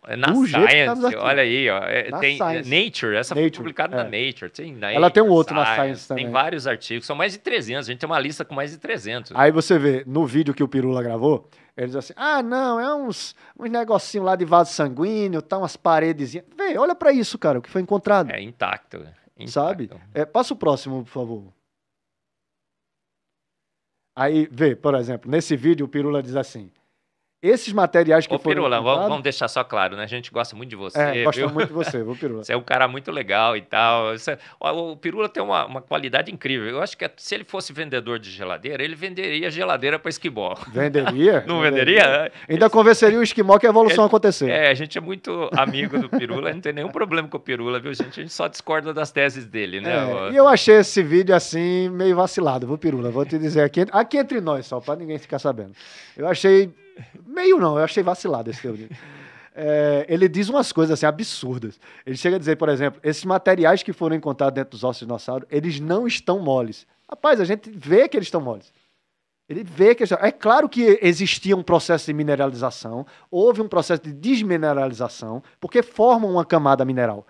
É na tá Science, olha aí, ó. É, na tem Science. Nature, essa Nature, foi publicada é. na Nature. Tem na Ela tem um outro Science, na Science também. Tem vários artigos, são mais de 300, a gente tem uma lista com mais de 300. Aí você vê, no vídeo que o Pirula gravou, eles assim, ah, não, é uns, uns negocinho lá de vaso sanguíneo, tá umas paredes. Vê, olha para isso, cara, o que foi encontrado. É intacto. intacto. Sabe? É, passa o próximo, por favor. Aí, vê, por exemplo, nesse vídeo o Pirula diz assim, esses materiais que Ô, foram. Pirula, vamos, vamos deixar só claro, né? A gente gosta muito de você. É, gosta muito de você, vou Pirula? Você é um cara muito legal e tal. Você, o Pirula tem uma, uma qualidade incrível. Eu acho que é, se ele fosse vendedor de geladeira, ele venderia geladeira para esquimó. Venderia? Não venderia? venderia? Ainda ele... convenceria o esquimó que a evolução ele... aconteceu. É, a gente é muito amigo do Pirula, não tem nenhum problema com o Pirula, viu, gente? A gente só discorda das teses dele, né? É, o... E eu achei esse vídeo assim, meio vacilado, vou Pirula? Vou te dizer aqui, aqui entre nós só, para ninguém ficar sabendo. Eu achei Meio não, eu achei vacilado esse termo. É, ele diz umas coisas assim absurdas. Ele chega a dizer, por exemplo, esses materiais que foram encontrados dentro dos ossos de dinossauro, eles não estão moles. Rapaz, a gente vê que eles estão moles. Ele vê que é claro que existia um processo de mineralização, houve um processo de desmineralização, porque formam uma camada mineral.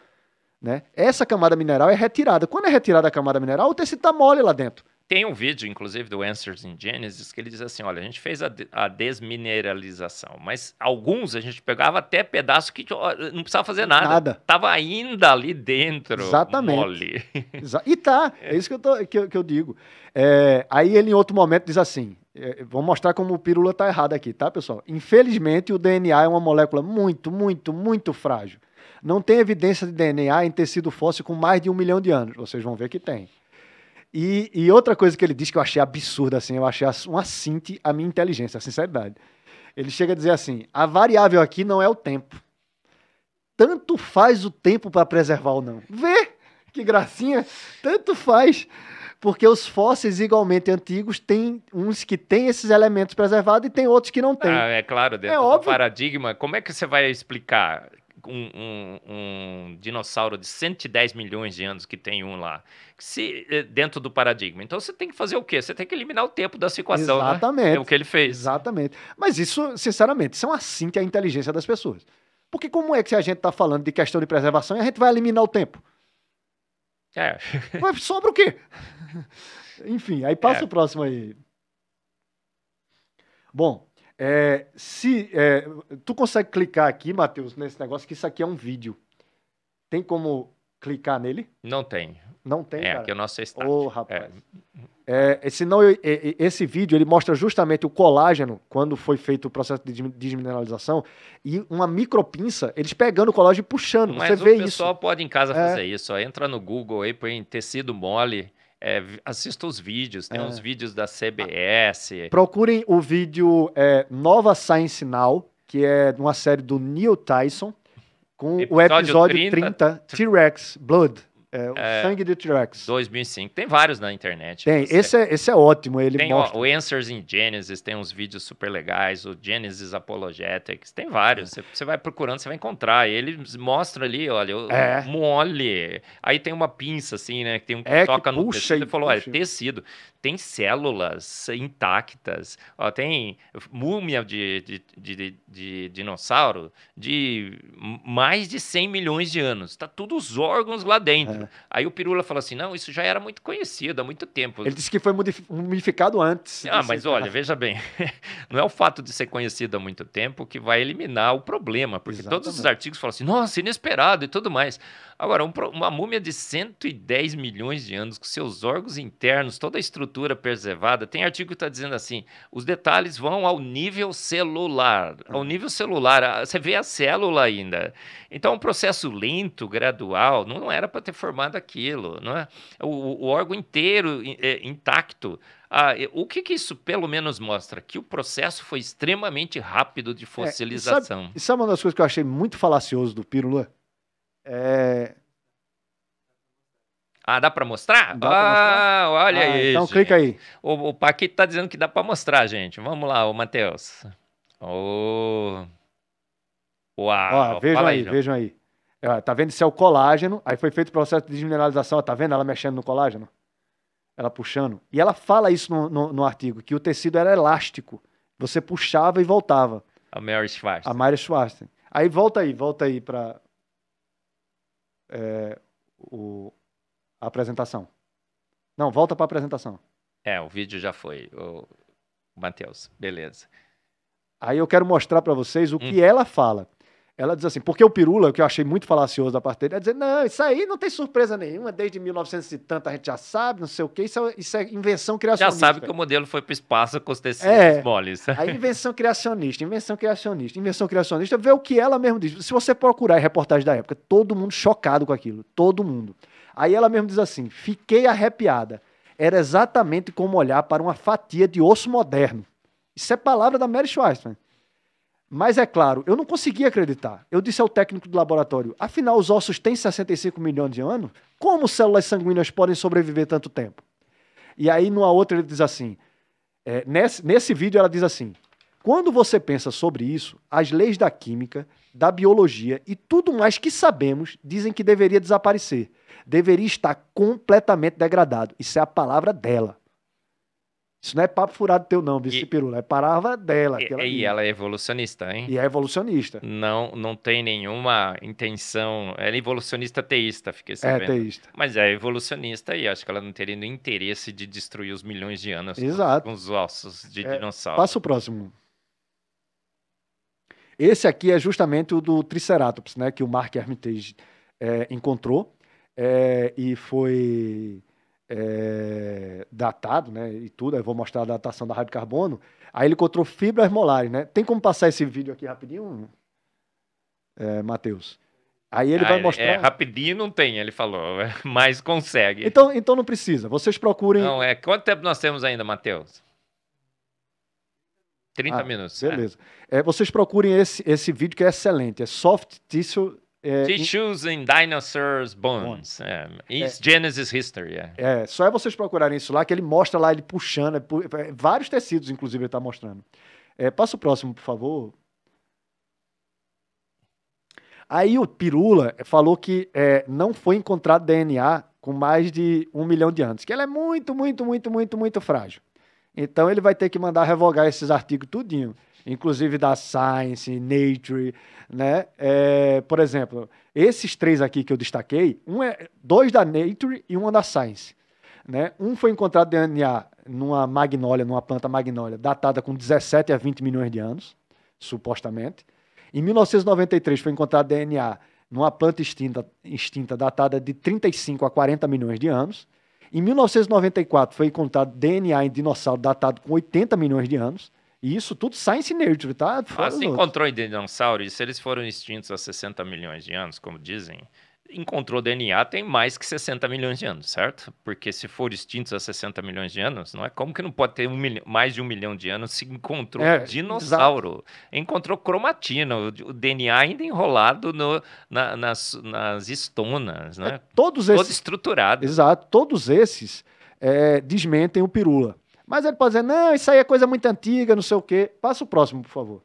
Né? Essa camada mineral é retirada. Quando é retirada a camada mineral, o tecido está mole lá dentro. Tem um vídeo, inclusive, do Answers in Genesis, que ele diz assim: olha, a gente fez a, de a desmineralização, mas alguns a gente pegava até pedaço que não precisava fazer nada. Nada. Tava ainda ali dentro. Exatamente. Mole. Exa e tá, é isso que eu, tô, que eu, que eu digo. É, aí ele, em outro momento, diz assim: é, vou mostrar como o pirula está errado aqui, tá, pessoal? Infelizmente, o DNA é uma molécula muito, muito, muito frágil. Não tem evidência de DNA em tecido fóssil com mais de um milhão de anos. Vocês vão ver que tem. E, e, outra coisa que ele diz que eu achei absurda, assim, eu achei um assinte à minha inteligência, à sinceridade. Ele chega a dizer assim: a variável aqui não é o tempo. Tanto faz o tempo para preservar ou não. Vê! Que gracinha! Tanto faz! Porque os fósseis igualmente antigos têm uns que têm esses elementos preservados e tem outros que não têm. Ah, é claro, dentro é do óbvio. paradigma, como é que você vai explicar um, um, dinossauro de 110 milhões de anos que tem um lá, se, eh, dentro do paradigma. Então você tem que fazer o quê? Você tem que eliminar o tempo da equação. Né? Exatamente. Né? É o que ele fez. Exatamente. Mas isso, sinceramente, são é assim que é a inteligência das pessoas. Porque como é que se a gente está falando de questão de preservação e a gente vai eliminar o tempo? É. Mas sobra o quê? Enfim, aí passa é. o próximo aí. Bom, é, se é, tu consegue clicar aqui, Matheus, nesse negócio que isso aqui é um vídeo. Tem como clicar nele? Não tem. Não tem, é, cara. É, o nosso é Ô, oh, rapaz. É. É, senão eu, é, é, esse vídeo ele mostra justamente o colágeno quando foi feito o processo de desmineralização e uma micropinça, eles pegando o colágeno e puxando. Mas Você o vê isso. pessoal pode em casa é. fazer isso. Entra no Google aí, põe tecido mole, é, assista os vídeos, tem é. uns vídeos da ah, CBS. Procurem o vídeo é, Nova Science Now, que é uma série do Neil Tyson, com episódio o episódio 30, 30 T-Rex Blood. É, o é, Sangue de T-Rex. 2005. Tem vários na internet. Tem. Esse é, esse é ótimo. Ele tem mostra. O, o Answers in Genesis, tem uns vídeos super legais. O Genesis Apologetics, tem vários. Você vai procurando, você vai encontrar. Ele mostra ali, olha, é. mole. Aí tem uma pinça assim, né? Que tem um que é, toca que puxa no tecido. E ele falou, olha, tecido tem células intactas, ó, tem múmia de, de, de, de, dinossauro de mais de 100 milhões de anos. Tá todos os órgãos lá dentro. É. Aí o Pirula fala assim: não, isso já era muito conhecido há muito tempo. Ele disse que foi mumificado antes. Ah, mas olha, veja bem, não é o fato de ser conhecido há muito tempo que vai eliminar o problema, porque Exatamente. todos os artigos falam assim: nossa, inesperado e tudo mais. Agora, um, uma múmia de 110 milhões de anos, com seus órgãos internos, toda a estrutura preservada, tem artigo que está dizendo assim: os detalhes vão ao nível celular. Ao uhum. nível celular, você vê a célula ainda. Então, é um processo lento, gradual, não era para ter formado aquilo, não é? O, o órgão inteiro é, intacto. Ah, o que, que, isso pelo menos mostra? Que o processo foi extremamente rápido de é, fossilização. É, e sabe, uma das coisas que eu achei muito falacioso do Pílula? É... Ah, dá para mostrar? Dá ah, mostrar? olha ah, aí. Então gente. clica aí. O, o Paquito tá dizendo que dá para mostrar, gente. Vamos lá, o Matheus. Oh. Uau. Ó, vejam aí, aí vejam aí. É, tá vendo? Isso é o colágeno. Aí foi feito o processo de desmineralização. Ó, tá vendo ela mexendo no colágeno? Ela puxando. E ela fala isso no, no, no artigo, que o tecido era elástico. Você puxava e voltava. A Mary Schwarzen. A Mary Schwartz. Aí volta aí, volta aí para é, o, a apresentação. Não, volta para a apresentação. É, o vídeo já foi, o Matheus. Beleza. Aí eu quero mostrar para vocês o hum. que ela fala. Ela diz assim, porque o Pirula, que eu achei muito falacioso da parte dele, é dizer, não, isso aí não tem surpresa nenhuma, desde 1900 e tanto a gente já sabe, não sei o quê, isso é, isso é invenção criacionista. Já sabe que o modelo foi para o espaço com os tecidos é, moles. A invenção criacionista, invenção criacionista, invenção criacionista, vê o que ela mesmo diz. Se você procurar em reportagem da época, todo mundo chocado com aquilo, todo mundo. Aí ela mesmo diz assim, fiquei arrepiada, era exatamente como olhar para uma fatia de osso moderno. Isso é palavra da Mary Schwartzman. Mas é claro, eu não conseguia acreditar. Eu disse ao técnico do laboratório: afinal, os ossos têm 65 milhões de anos? Como células sanguíneas podem sobreviver tanto tempo? E aí, numa outra, ele diz assim: é, nesse, nesse vídeo, ela diz assim: quando você pensa sobre isso, as leis da química, da biologia e tudo mais que sabemos dizem que deveria desaparecer. Deveria estar completamente degradado. Isso é a palavra dela. Isso não é papo furado teu, não, vice Pirula. É parava dela. E, ela, e ela é evolucionista, hein? E é evolucionista. Não, não tem nenhuma intenção. Ela é evolucionista teísta, fiquei é, sabendo. É teísta. Mas é evolucionista e acho que ela não teria nenhum interesse de destruir os milhões de anos Exato. Com, com os ossos de é, dinossauro. Passa o próximo. Esse aqui é justamente o do Triceratops, né? Que o Mark Hermitage é, encontrou é, e foi é, datado, né? E tudo, eu vou mostrar a datação da rádio carbono. Aí ele encontrou fibras molares, né? Tem como passar esse vídeo aqui rapidinho, é, Matheus? Aí ele ah, vai é, mostrar. É, rapidinho não tem, ele falou, mas consegue. Então, então não precisa. Vocês procurem. Não, é. Quanto tempo nós temos ainda, Matheus? 30 ah, minutos. É. Beleza. É. É, vocês procurem esse, esse vídeo que é excelente. É Soft Tissue é, She Choose in Dinosaurs Bones. É, é, It's é, Genesis History. É. é, só é vocês procurarem isso lá, que ele mostra lá, ele puxando, é é, vários tecidos, inclusive, ele está mostrando. É, passa o próximo, por favor. Aí o Pirula falou que é, não foi encontrado DNA com mais de um milhão de anos, que ela é muito, muito, muito, muito, muito frágil. Então ele vai ter que mandar revogar esses artigos tudinho, inclusive da Science, Nature, né? É, por exemplo, esses três aqui que eu destaquei, um é dois da Nature e um da Science, né? Um foi encontrado DNA numa magnólia, numa planta magnólia, datada com 17 a 20 milhões de anos, supostamente. Em 1993 foi encontrado DNA numa planta extinta, extinta datada de 35 a 40 milhões de anos. Em 1994 foi encontrado DNA em dinossauro datado com 80 milhões de anos. E isso tudo science nature, tá? Fora ah, se encontrou em dinossauros, se eles foram extintos há 60 milhões de anos, como dizem, encontrou DNA tem mais que 60 milhões de anos, certo? Porque se for extintos há 60 milhões de anos, não é como que não pode ter um milho, mais de um milhão de anos se encontrou é, dinossauro, exato. encontrou cromatina, o, o, DNA ainda enrolado no, na, nas, nas, estonas, né? É, todos esses, todo estruturado. Exato, todos esses é, desmentem o pirula. Mas ele pode dizer, não, isso aí é coisa muito antiga, não sei o quê. Passa o próximo, por favor.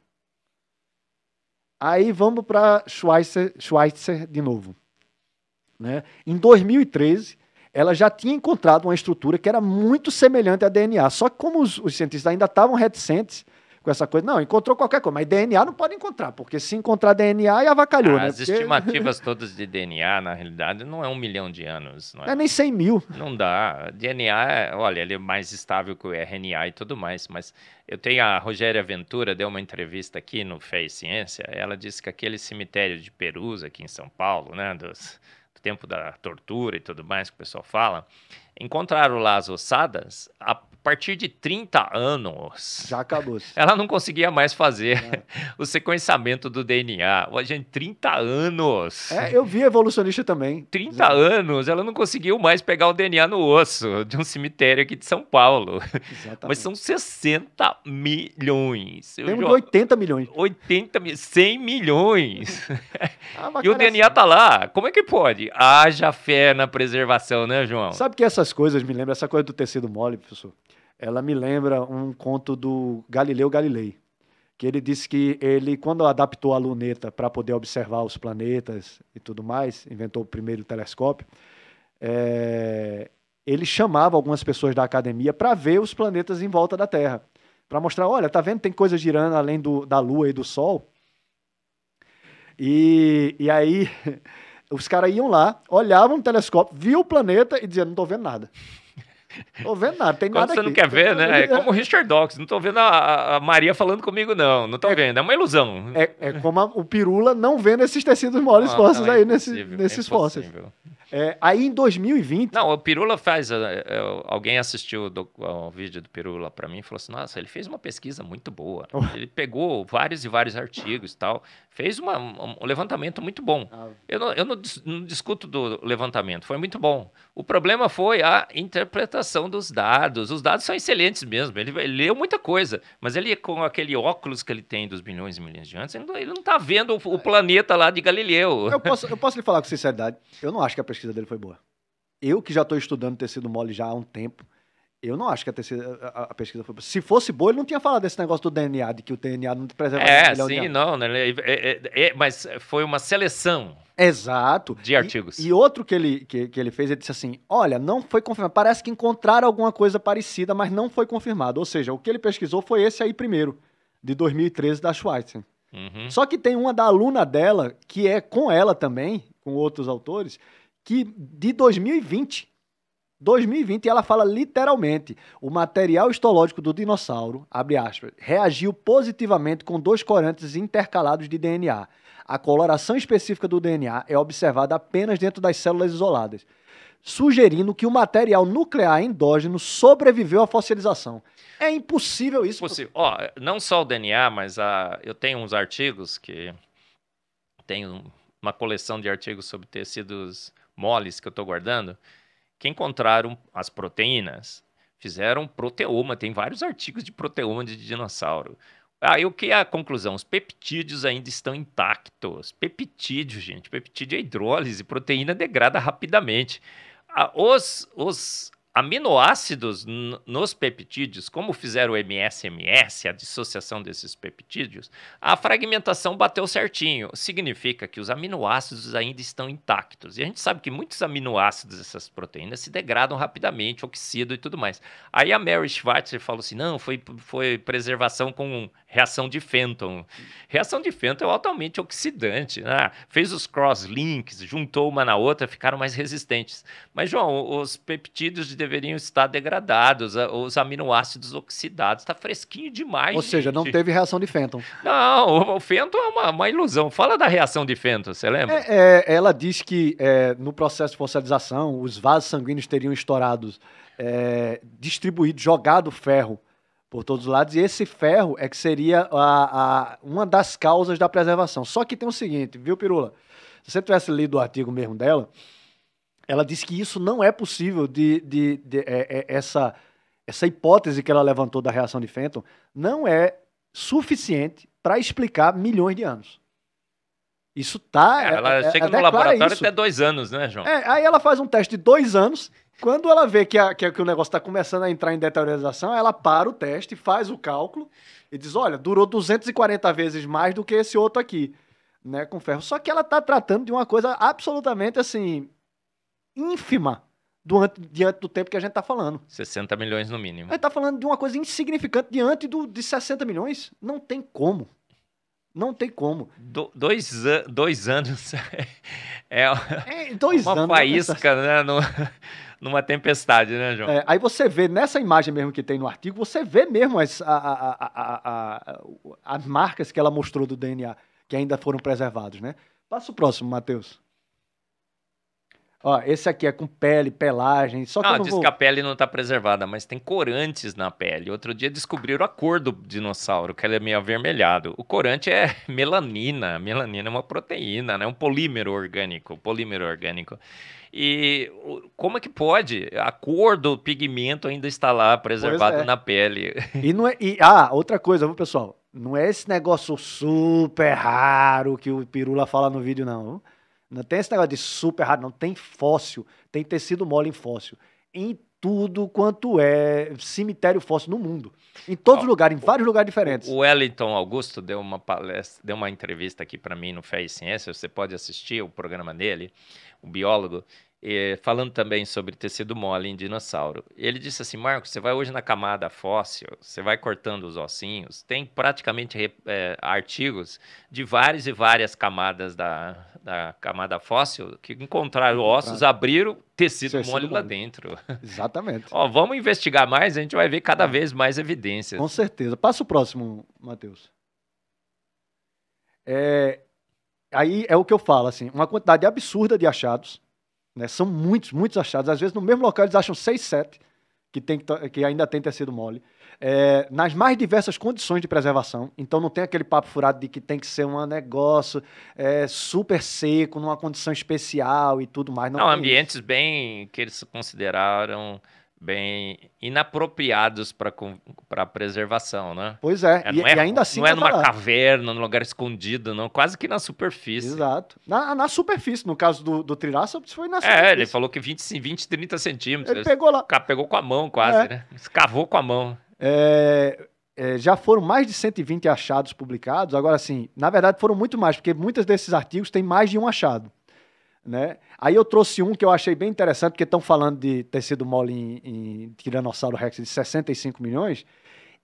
Aí vamos para Schweitzer, Schweitzer de novo. Né? Em 2013, ela já tinha encontrado uma estrutura que era muito semelhante a DNA. Só que como os, os cientistas ainda estavam reticentes com essa coisa, não, encontrou qualquer coisa, mas DNA não pode encontrar, porque se encontrar DNA, e avacalhou, né? As porque... estimativas todas de DNA, na realidade, não é um milhão de anos. Não é, não é nem 100 mil. Não dá. DNA, olha, ele é mais estável que o RNA e tudo mais, mas eu tenho a Rogéria Ventura, deu uma entrevista aqui no Fé e Ciência, ela disse que aquele cemitério de Perus, aqui em São Paulo, né, dos tempo da tortura e tudo mais que o pessoal fala, encontraram lá as ossadas, a, a partir de 30 anos. Já acabou. Ela não conseguia mais fazer é. o sequenciamento do DNA. Gente, 30 anos. É, eu vi evolucionista também. 30 Exato. anos, ela não conseguiu mais pegar o DNA no osso de um cemitério aqui de São Paulo. Exatamente. Mas são 60 milhões. Tem um 80 milhões. 80 milhões, 100 milhões. ah, e o DNA assim. tá lá. Como é que pode? Haja fé na preservação, né, João? Sabe que essas coisas me lembram, essa coisa do tecido mole, professor? ela me lembra um conto do Galileu Galilei, que ele disse que ele, quando adaptou a luneta para poder observar os planetas e tudo mais, inventou o primeiro telescópio, é, ele chamava algumas pessoas da academia para ver os planetas em volta da Terra, para mostrar, olha, tá vendo, tem coisa girando além do, da Lua e do Sol. E, e aí os caras iam lá, olhavam no telescópio, viam o planeta e diziam, não estou vendo nada. Tô vendo nada, tem Quando nada. Você aqui. não quer ver, né? É como o Richard Dawkins. Não tô vendo a, a, Maria falando comigo, não. Não tô é, vendo. É uma ilusão. É, é como a, o Pirula não vendo esses tecidos moles ah, fósseis é aí é nesses, nesses é fósseis. É, aí em 2020. Não, o Pirula faz. Eu, é, é, alguém assistiu o, vídeo do Pirula para mim e falou assim: nossa, ele fez uma pesquisa muito boa. Oh. Ele pegou vários e vários artigos e tal. Fez uma, um levantamento muito bom. Ah. Eu, não, eu não, não discuto do levantamento, foi muito bom. O problema foi a interpretação dos dados. Os dados são excelentes mesmo. Ele, ele leu muita coisa, mas ele, com aquele óculos que ele tem dos bilhões e milhões de anos, ele não, está vendo o, o, planeta lá de Galileu. Eu posso, eu posso lhe falar com sinceridade: eu não acho que a pesquisa pesquisa dele foi boa. Eu que já estou estudando tecido mole já há um tempo, eu não acho que a, tecido, a, a, pesquisa foi boa. Se fosse boa, ele não tinha falado desse negócio do DNA, de que o DNA não preserva... É, sim, não, né? É, é, mas foi uma seleção. Exato. De artigos. E, e outro que ele, que, que ele fez, ele disse assim, olha, não foi confirmado, parece que encontraram alguma coisa parecida, mas não foi confirmado. Ou seja, o que ele pesquisou foi esse aí primeiro, de 2013, da Schweitzer. Uhum. Só que tem uma da aluna dela, que é com ela também, com outros autores, que de 2020. 2020 ela fala literalmente: o material histológico do dinossauro, abre aspas, reagiu positivamente com dois corantes intercalados de DNA. A coloração específica do DNA é observada apenas dentro das células isoladas, sugerindo que o material nuclear endógeno sobreviveu à fossilização. É impossível isso. Possível. Ó, não só o DNA, mas a... eu tenho uns artigos que tenho uma coleção de artigos sobre tecidos moles que eu estou guardando, que encontraram as proteínas, fizeram proteoma, tem vários artigos de proteoma de dinossauro. Aí o que é a conclusão? Os peptídeos ainda estão intactos. Peptídeo, gente. Peptídeo é hidrólise, proteína degrada rapidamente. os, os aminoácidos nos peptídeos, como fizeram o MSMS, a dissociação desses peptídeos, a fragmentação bateu certinho. Significa que os aminoácidos ainda estão intactos. E a gente sabe que muitos aminoácidos dessas proteínas se degradam rapidamente, oxidam e tudo mais. Aí a Mary Schwartz falou assim: não, foi, foi preservação com reação de Fenton. Reação de Fenton é altamente oxidante. Né? Fez os crosslinks, juntou uma na outra, ficaram mais resistentes. Mas, João, os peptídeos deveriam estar degradados, os aminoácidos oxidados. Está fresquinho demais. Ou gente. seja, não teve reação de Fenton. Não, o Fenton é uma, uma ilusão. Fala da reação de Fenton, você lembra? É, é, ela diz que é, no processo de fossilização, os vasos sanguíneos teriam estourado, é, distribuído, jogado ferro por todos os lados, e esse ferro é que seria a, a, uma das causas da preservação. Só que tem o seguinte, viu, Pirula? Se você tivesse lido o artigo mesmo dela, ela diz que isso não é possível de, de, de, de é, é, essa, essa hipótese que ela levantou da reação de Fenton não é suficiente para explicar milhões de anos. Isso tá. É, é, ela é, chega é no laboratório isso. até dois anos, né, João? É, aí ela faz um teste de dois anos quando ela vê que, a, que, que o negócio está começando a entrar em deterioração, ela para o teste, faz o cálculo e diz: olha, durou 240 vezes mais do que esse outro aqui, né, com ferro. Só que ela está tratando de uma coisa absolutamente assim, ínfima diante, diante do tempo que a gente está falando. 60 milhões no mínimo. A gente está falando de uma coisa insignificante diante do, de 60 milhões. Não tem como. Não tem como. Do, dois, dois anos é, é, dois é uma anos, né, faísca, né? No numa tempestade, né, João? É, aí você vê, nessa imagem mesmo que tem no artigo, você vê mesmo as, a, a, a, as marcas que ela mostrou do DNA, que ainda foram preservados, né? Passa o próximo, Matheus. Ó, esse aqui é com pele, pelagem. Só que ah, não diz vou... que a pele não está preservada, mas tem corantes na pele. Outro dia descobriram a cor do dinossauro, que ele é meio avermelhado. O corante é melanina. Melanina é uma proteína, né? Um polímero orgânico. Polímero orgânico. E como é que pode? A cor do pigmento ainda está lá preservado é. na pele. E não é. E, ah, outra coisa, pessoal? Não é esse negócio super raro que o Pirula fala no vídeo, não. Não tem esse negócio de super raro, não. Tem fóssil, tem tecido mole em fóssil. Em tudo quanto é cemitério fóssil no mundo. Em todos os lugares, em vários lugares diferentes. O Wellington Augusto deu uma palestra, deu uma entrevista aqui para mim no Fé e Ciência, você pode assistir o programa dele um biólogo, eh, falando também sobre tecido mole em dinossauro. Ele disse assim: Marcos, você vai hoje na camada fóssil, você vai cortando os ossinhos, tem praticamente eh, artigos de várias e várias camadas da, da camada fóssil que encontraram ossos, abriram tecido, tecido mole, mole, lá dentro. Exatamente. Ó, vamos investigar mais, a gente vai ver cada é. vez mais evidências. Com certeza. Passa o próximo, Matheus. É, aí é o que eu falo, assim, uma quantidade absurda de achados, né? São muitos, muitos achados. Às vezes no mesmo local eles acham seis, sete que, tem, tá, que ainda tem tecido mole, é, nas mais diversas condições de preservação. Então não tem aquele papo furado de que tem que ser um negócio é, super seco, numa condição especial e tudo mais. Não, não ambientes isso. bem que eles consideraram bem inapropriados para preservação, né? Pois é. é, e, é e, ainda assim. Não é, é numa caverna, num lugar escondido, não. Quase que na superfície. Exato. Na, na superfície, no caso do, do Triceratops, foi na é, superfície. É, ele falou que 20, 20 30 centímetros. Ele pegou lá. Pegou com a mão, quase, é. né? Escavou com a mão. É, já foram mais de 120 achados publicados. Agora, sim, na verdade foram muito mais, porque muitos desses artigos têm mais de um achado. Né? Aí eu trouxe um que eu achei bem interessante, porque estão falando de tecido mole em, em Tiranossauro Rex de 65 milhões.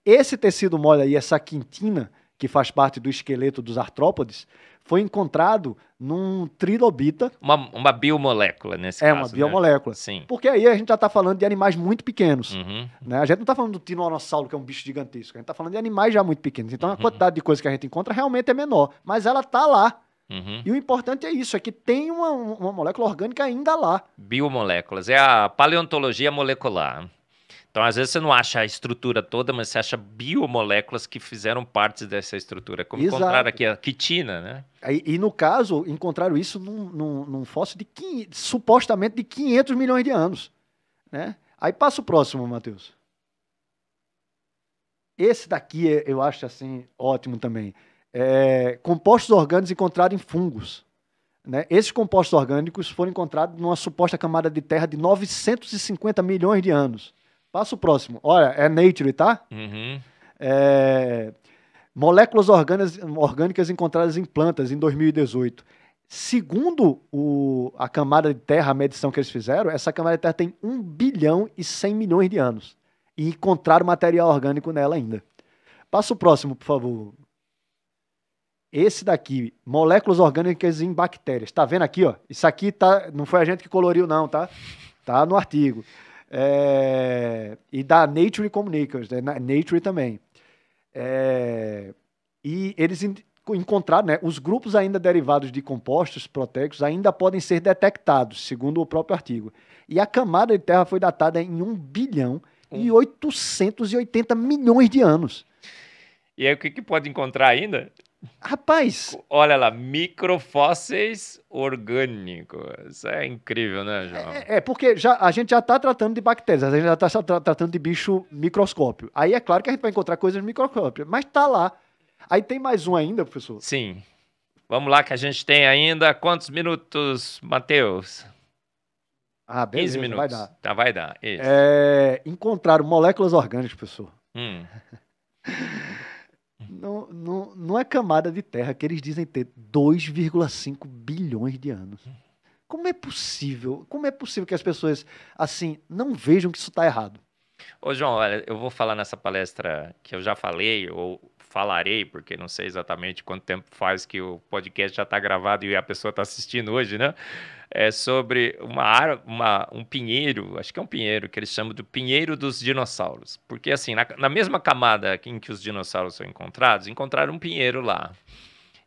Esse tecido mole aí, essa quintina, que faz parte do esqueleto dos artrópodes, foi encontrado num trilobita. Uma, uma biomolécula, nesse é, caso. É, né? uma biomolécula. Né? Sim. Porque aí a gente já está falando de animais muito pequenos. Uhum. Né? A gente não está falando do tiranossauro, que é um bicho gigantesco. A gente está falando de animais já muito pequenos. Então uhum. a quantidade de coisa que a gente encontra realmente é menor. Mas ela está lá. Uhum. E o importante é isso, é que tem uma, uma molécula orgânica ainda lá. Biomoléculas, é a paleontologia molecular. Então, às vezes, você não acha a estrutura toda, mas você acha biomoléculas que fizeram parte dessa estrutura. Como Exato. encontraram aqui a quitina, né? E, e no caso, encontraram isso num, num, num fóssil de supostamente de 500 milhões de anos. Né? Aí passa o próximo, Matheus. Esse daqui eu acho assim ótimo também é, compostos orgânicos encontrados em fungos. Né? Esses compostos orgânicos foram encontrados numa suposta camada de terra de 950 milhões de anos. Passa o próximo. Olha, é Nature, tá? Uhum. É, moléculas orgânicas, orgânicas encontradas em plantas em 2018. Segundo o, a camada de terra, a medição que eles fizeram, essa camada de terra tem 1 bilhão e 100 milhões de anos. E encontraram material orgânico nela ainda. Passa o próximo, por favor, esse daqui, moléculas orgânicas em bactérias. Tá vendo aqui, ó? Isso aqui tá, não foi a gente que coloriu, não, tá? Tá no artigo. É, e da Nature Communicators, né? Nature também. É, e eles encontraram, né? Os grupos ainda derivados de compostos proteicos ainda podem ser detectados, segundo o próprio artigo. E a camada de Terra foi datada em 1 bilhão um. e 880 milhões de anos. E aí, o que, que pode encontrar ainda? Rapaz! Olha lá, microfósseis orgânicos. É incrível, né, é, João? É, é porque já, a gente já está tratando de bactérias, a gente já está tra tratando de bicho microscópio. Aí é claro que a gente vai encontrar coisas microscópicas, mas está lá. Aí tem mais um ainda, professor? Sim. Vamos lá, que a gente tem ainda quantos minutos, Matheus? Ah, beleza, 15 minutos. Vai dar. Tá, vai dar. É, encontraram moléculas orgânicas, professor. Hum. Não, não, não é camada de terra que eles dizem ter 2,5 bilhões de anos. Como é possível? Como é possível que as pessoas assim não vejam que isso está errado? Ô João, olha, eu vou falar nessa palestra que eu já falei, ou falarei, porque não sei exatamente quanto tempo faz que o podcast já está gravado e a pessoa está assistindo hoje, né? É sobre uma, uma, um pinheiro, acho que é um pinheiro, que eles chamam de pinheiro dos dinossauros. Porque, assim, na, na mesma camada em que os dinossauros são encontrados, encontraram um pinheiro lá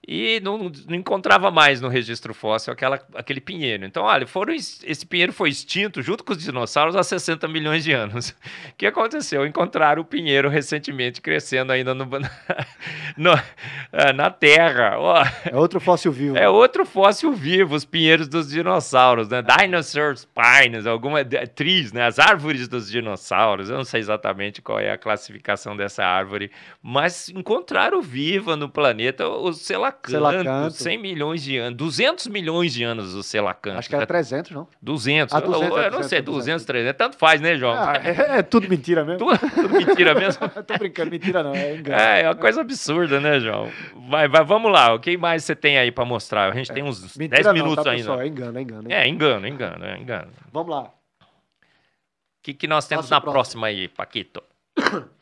e não, não, encontrava mais no registro fóssil aquela, aquele pinheiro. Então, olha, foram, esse pinheiro foi extinto junto com os dinossauros há 60 milhões de anos. O que aconteceu? Encontraram o pinheiro recentemente crescendo ainda no, na, no, é, na Terra. Oh, é outro fóssil vivo. É outro fóssil vivo, os pinheiros dos dinossauros, né? Dinosaurs pines, alguma trees né? As árvores dos dinossauros. Eu não sei exatamente qual é a classificação dessa árvore, mas encontraram viva no planeta, o sei lá, Selacanto, Selacanto, 100 milhões de anos, 200 milhões de anos o Selacanto. Acho que era 300, não? 200, ah, 200 eu, eu, eu é não sei, 200, 200, 300, tanto faz, né, João? Ah, é, é, tudo mentira mesmo. tudo, tudo, mentira mesmo. Tô brincando, mentira não, é engano. É, é uma coisa absurda, né, João? Vai, vai, vamos lá, o que mais você tem aí para mostrar? A gente é, tem uns 10 não, tá, minutos tá, ainda. Pessoal, é engano, é engano. É, é engano, engano, é engano. Vamos lá. O que, que nós temos Passa na próxima aí, Paquito?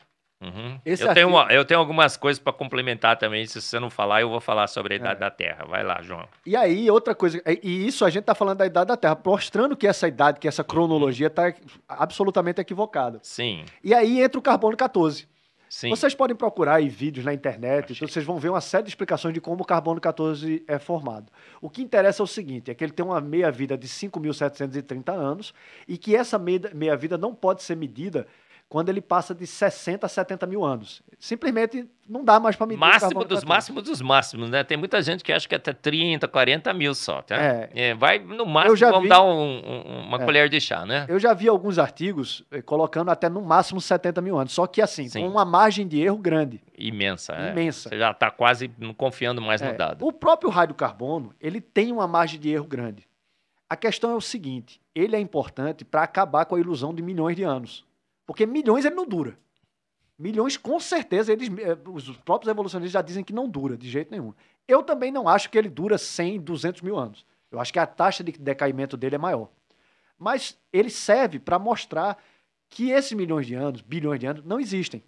Uhum. eu, tenho uma, eu tenho algumas coisas para complementar também. Se você não falar, eu vou falar sobre a Idade é. da Terra. Vai lá, João. E aí, outra coisa, e isso a gente está falando da Idade da Terra, mostrando que essa idade, que essa uhum. cronologia está absolutamente equivocada. Sim. E aí entra o carbono 14. Sim. Vocês podem procurar aí vídeos na internet, então vocês vão ver uma série de explicações de como o carbono 14 é formado. O que interessa é o seguinte: é que ele tem uma meia-vida de 5.730 anos e que essa meia-vida não pode ser medida quando ele passa de 60 a 70 mil anos. Simplesmente não dá mais para medir. Máximo dos máximos dos máximos, né? Tem muita gente que acha que é até 30, 40 mil só. Tá? É, é, vai no máximo, vamos vi, dar um, um, uma é, colher de chá, né? Eu já vi alguns artigos eh, colocando até no máximo 70 mil anos. Só que assim, Sim. com uma margem de erro grande. Imensa. É. Imensa. Você já está quase não confiando mais no é. dado. O próprio rádio-carbono, ele tem uma margem de erro grande. A questão é o seguinte, ele é importante para acabar com a ilusão de milhões de anos. Porque milhões ele não dura. Milhões, com certeza, eles, eh, os próprios evolucionistas já dizem que não dura de jeito nenhum. Eu também não acho que ele dura 100, 200 mil anos. Eu acho que a taxa de decaimento dele é maior. Mas ele serve para mostrar que esses milhões de anos, bilhões de anos, não existem.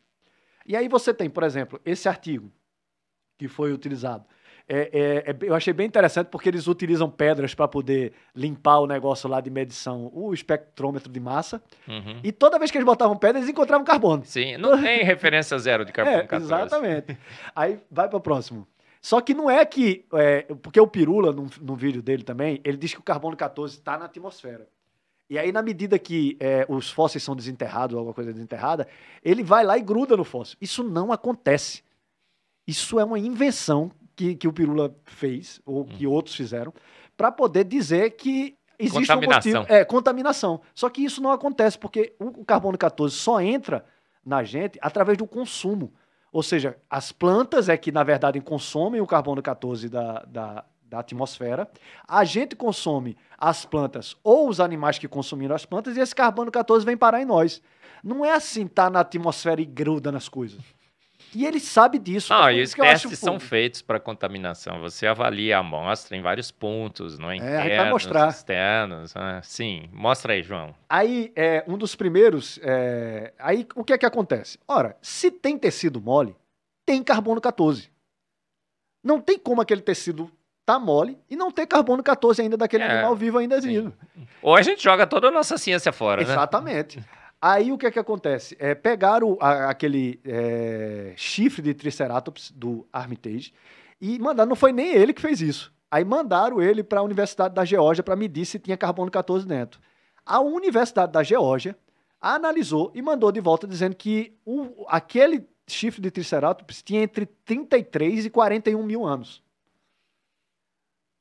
E aí você tem, por exemplo, esse artigo que foi utilizado é, é, é eu achei bem interessante porque eles utilizam pedras para poder limpar o negócio lá de medição, o espectrômetro de massa. Uhum. E toda vez que eles botavam pedra, eles encontravam carbono. Sim, não tem referência zero de carbono é, 14. Exatamente. Aí vai para o próximo. Só que não é que. É, porque o Pirula, no vídeo dele também, ele diz que o carbono 14 está na atmosfera. E aí, na medida que é, os fósseis são desenterrados, alguma coisa desenterrada, ele vai lá e gruda no fóssil. Isso não acontece. Isso é uma invenção que, que o Pirula fez, ou que hum. outros fizeram, para poder dizer que existe um motivo. É, contaminação. Só que isso não acontece, porque o carbono 14 só entra na gente através do consumo. Ou seja, as plantas é que, na verdade, consomem o carbono 14 da, da, da atmosfera. A gente consome as plantas ou os animais que consumiram as plantas e esse carbono 14 vem parar em nós. Não é assim, tá na atmosfera e gruda nas coisas. E ele sabe disso. Não, né? e os testes são feitos para contaminação. Você avalia a amostra em vários pontos, não é? é, vai mostrar. externos. Né? Sim, mostra aí, João. Aí, é, um dos primeiros... É... Aí, o que é que acontece? Ora, se tem tecido mole, tem carbono 14. Não tem como aquele tecido tá mole e não ter carbono 14 ainda daquele é, animal vivo ainda vivo. Ou a gente joga toda a nossa ciência fora, Exatamente. né? Exatamente. Aí o que é que acontece? É, pegaram a, aquele é, chifre de Triceratops do Armitage e mandaram, não foi nem ele que fez isso. Aí mandaram ele para a Universidade da Geórgia para medir se tinha carbono 14 dentro. A Universidade da Geórgia analisou e mandou de volta dizendo que o, aquele chifre de Triceratops tinha entre 33 e 41 mil anos.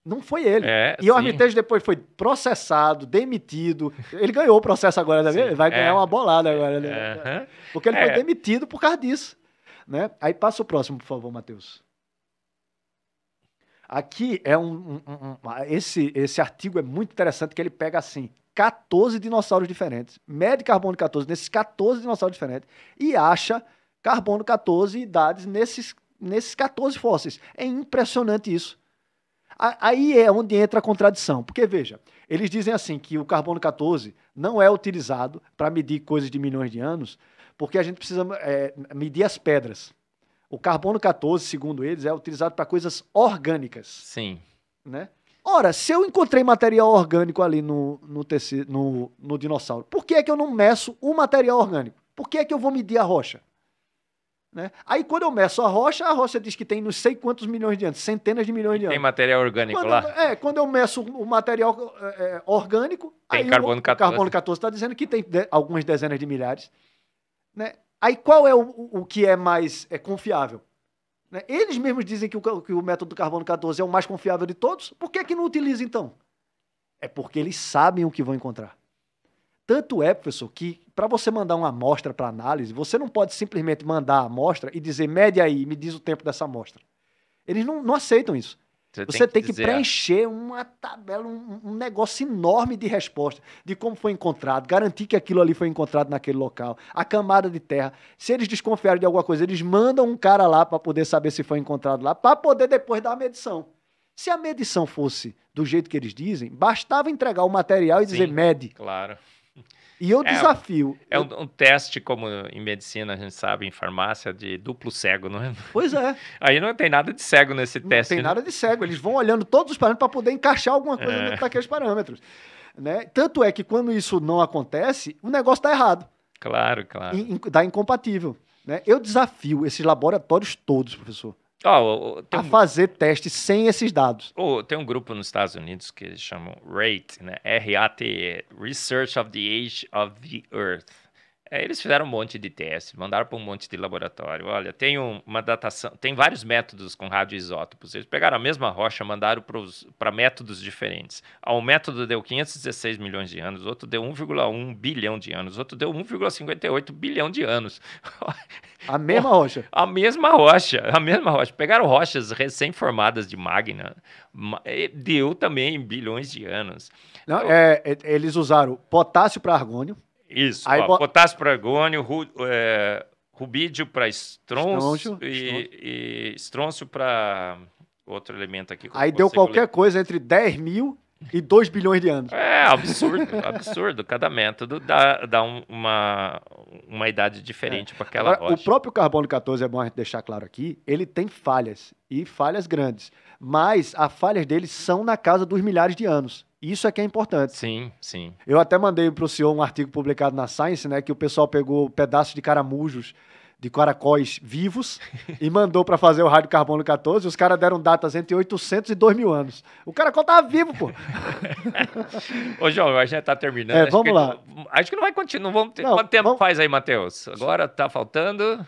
Não foi ele. É, e sim. o Armitage depois foi processado, demitido. Ele ganhou o processo agora, né? ele vai ganhar é. uma bolada agora. Né? Porque ele é. foi demitido por causa disso. Né? Aí passa o próximo, por favor, Matheus. Aqui é um, um, um, esse, esse artigo é muito interessante que ele pega assim 14 dinossauros diferentes, mede carbono 14 nesses 14 dinossauros diferentes e acha carbono 14 idades nesses, nesses 14 fósseis. É impressionante isso. Aí é onde entra a contradição, porque veja, eles dizem assim que o carbono 14 não é utilizado para medir coisas de milhões de anos, porque a gente precisa é, medir as pedras. O carbono 14, segundo eles, é utilizado para coisas orgânicas. Sim. Né? Ora, se eu encontrei material orgânico ali no, no, tecido, no, no dinossauro, por que é que eu não meço o material orgânico? Por que é que eu vou medir a rocha? Né? Aí quando eu meço a rocha, a rocha diz que tem não sei quantos milhões de anos, centenas de milhões e de anos. Tem material orgânico quando, lá? É, quando eu meço o material é, é orgânico, tem aí carbono o, 14. o carbono 14 está dizendo que tem de, algumas dezenas de milhares. Né? Aí qual é o, o que é mais é, confiável? Né? Eles mesmos dizem que o, que o método do carbono 14 é o mais confiável de todos, por que, é que não utiliza então? É porque eles sabem o que vão encontrar. Tanto é, professor, que para você mandar uma amostra para análise, você não pode simplesmente mandar a amostra e dizer, mede aí, me diz o tempo dessa amostra. Eles não, não aceitam isso. Você, você tem que, que ah. preencher uma tabela, um, um, negócio enorme de resposta, de como foi encontrado, garantir que aquilo ali foi encontrado naquele local, a camada de terra. Se eles desconfiarem de alguma coisa, eles mandam um cara lá para poder saber se foi encontrado lá, para poder depois dar a medição. Se a medição fosse do jeito que eles dizem, bastava entregar o material e dizer Sim, mede. Claro. E eu é, desafio. É um, um, teste, como em medicina a gente sabe, em farmácia, de duplo cego, não é? Pois é. Aí não tem nada de cego nesse não teste. Não tem né? nada de cego. Eles vão olhando todos os parâmetros para poder encaixar alguma coisa é. daqueles parâmetros. Né? Tanto é que quando isso não acontece, o negócio está errado. Claro, claro. Está dá incompatível. Né? Eu desafio esses laboratórios todos, professor, tem um... A fazer testes sem esses dados. Oh, tem um grupo nos Estados Unidos que eles chamam RATE, né? R-A-T-E, Research of the Age of the Earth. É, eles fizeram um monte de teste, mandaram para um monte de laboratório. Olha, tem um, uma datação, tem vários métodos com radioisótopos. Eles pegaram a mesma rocha, mandaram para métodos diferentes. Ah, um método deu 516 milhões de anos, outro deu 1,1 bilhão de anos, outro deu 1,58 bilhão de anos. A mesma rocha. A mesma rocha, a mesma rocha. Pegaram rochas recém-formadas de magna, deu também bilhões de anos. Não, é, é, eles usaram potássio para argônio. Isso, Aí, ó, bo... potássio para argônio, ru, é, rubídio para estrôncio e, estrôncio para outro elemento aqui. Aí deu qualquer ler. coisa entre 10 mil e 2 bilhões de anos. É, absurdo, absurdo. Cada método dá, dá um, uma, uma idade diferente é. para aquela Agora, rocha. O próprio carbono 14, é bom a gente deixar claro aqui, ele tem falhas, e falhas grandes. Mas as falhas dele são na casa dos milhares de anos. Isso é que é importante. Sim, sim. Eu até mandei para o senhor um artigo publicado na Science, né, que o pessoal pegou pedaços de caramujos de caracóis vivos e mandou para fazer o rádio carbono 14. Os caras deram datas entre 800 e 2 mil anos. O caracol tava vivo, pô. Ô, João, a gente tá terminando. É, acho vamos que, lá. Acho que não vai continuar. Vamos ter, não, quanto tempo vamos... faz aí, Matheus? Agora tá faltando.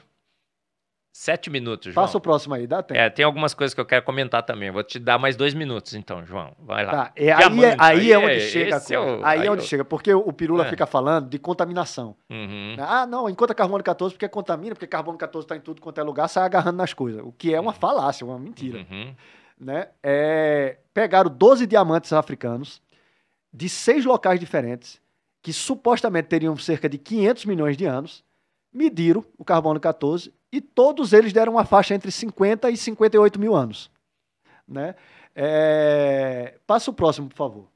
Sete minutos, João. Passa o próximo aí, dá tempo. É, tem algumas coisas que eu quero comentar também. Vou te dar mais dois minutos, então, João. Vai lá. Tá, é, aí, é, aí, é, onde é, chega. É, é, é o, aí, aí é onde eu... chega, porque o Pirula fica falando de contaminação. Uhum. Né? Ah, não, encontra carbono 14 porque contamina, porque carbono 14 está em tudo quanto é lugar, sai agarrando nas coisas. O que é uma uhum. falácia, uma mentira. Uhum. Né? É, pegaram 12 diamantes africanos de seis locais diferentes, que supostamente teriam cerca de 500 milhões de anos, mediram o carbono 14 e todos eles deram uma faixa entre 50 e 58 mil anos. Né? É... Passa o próximo, por favor.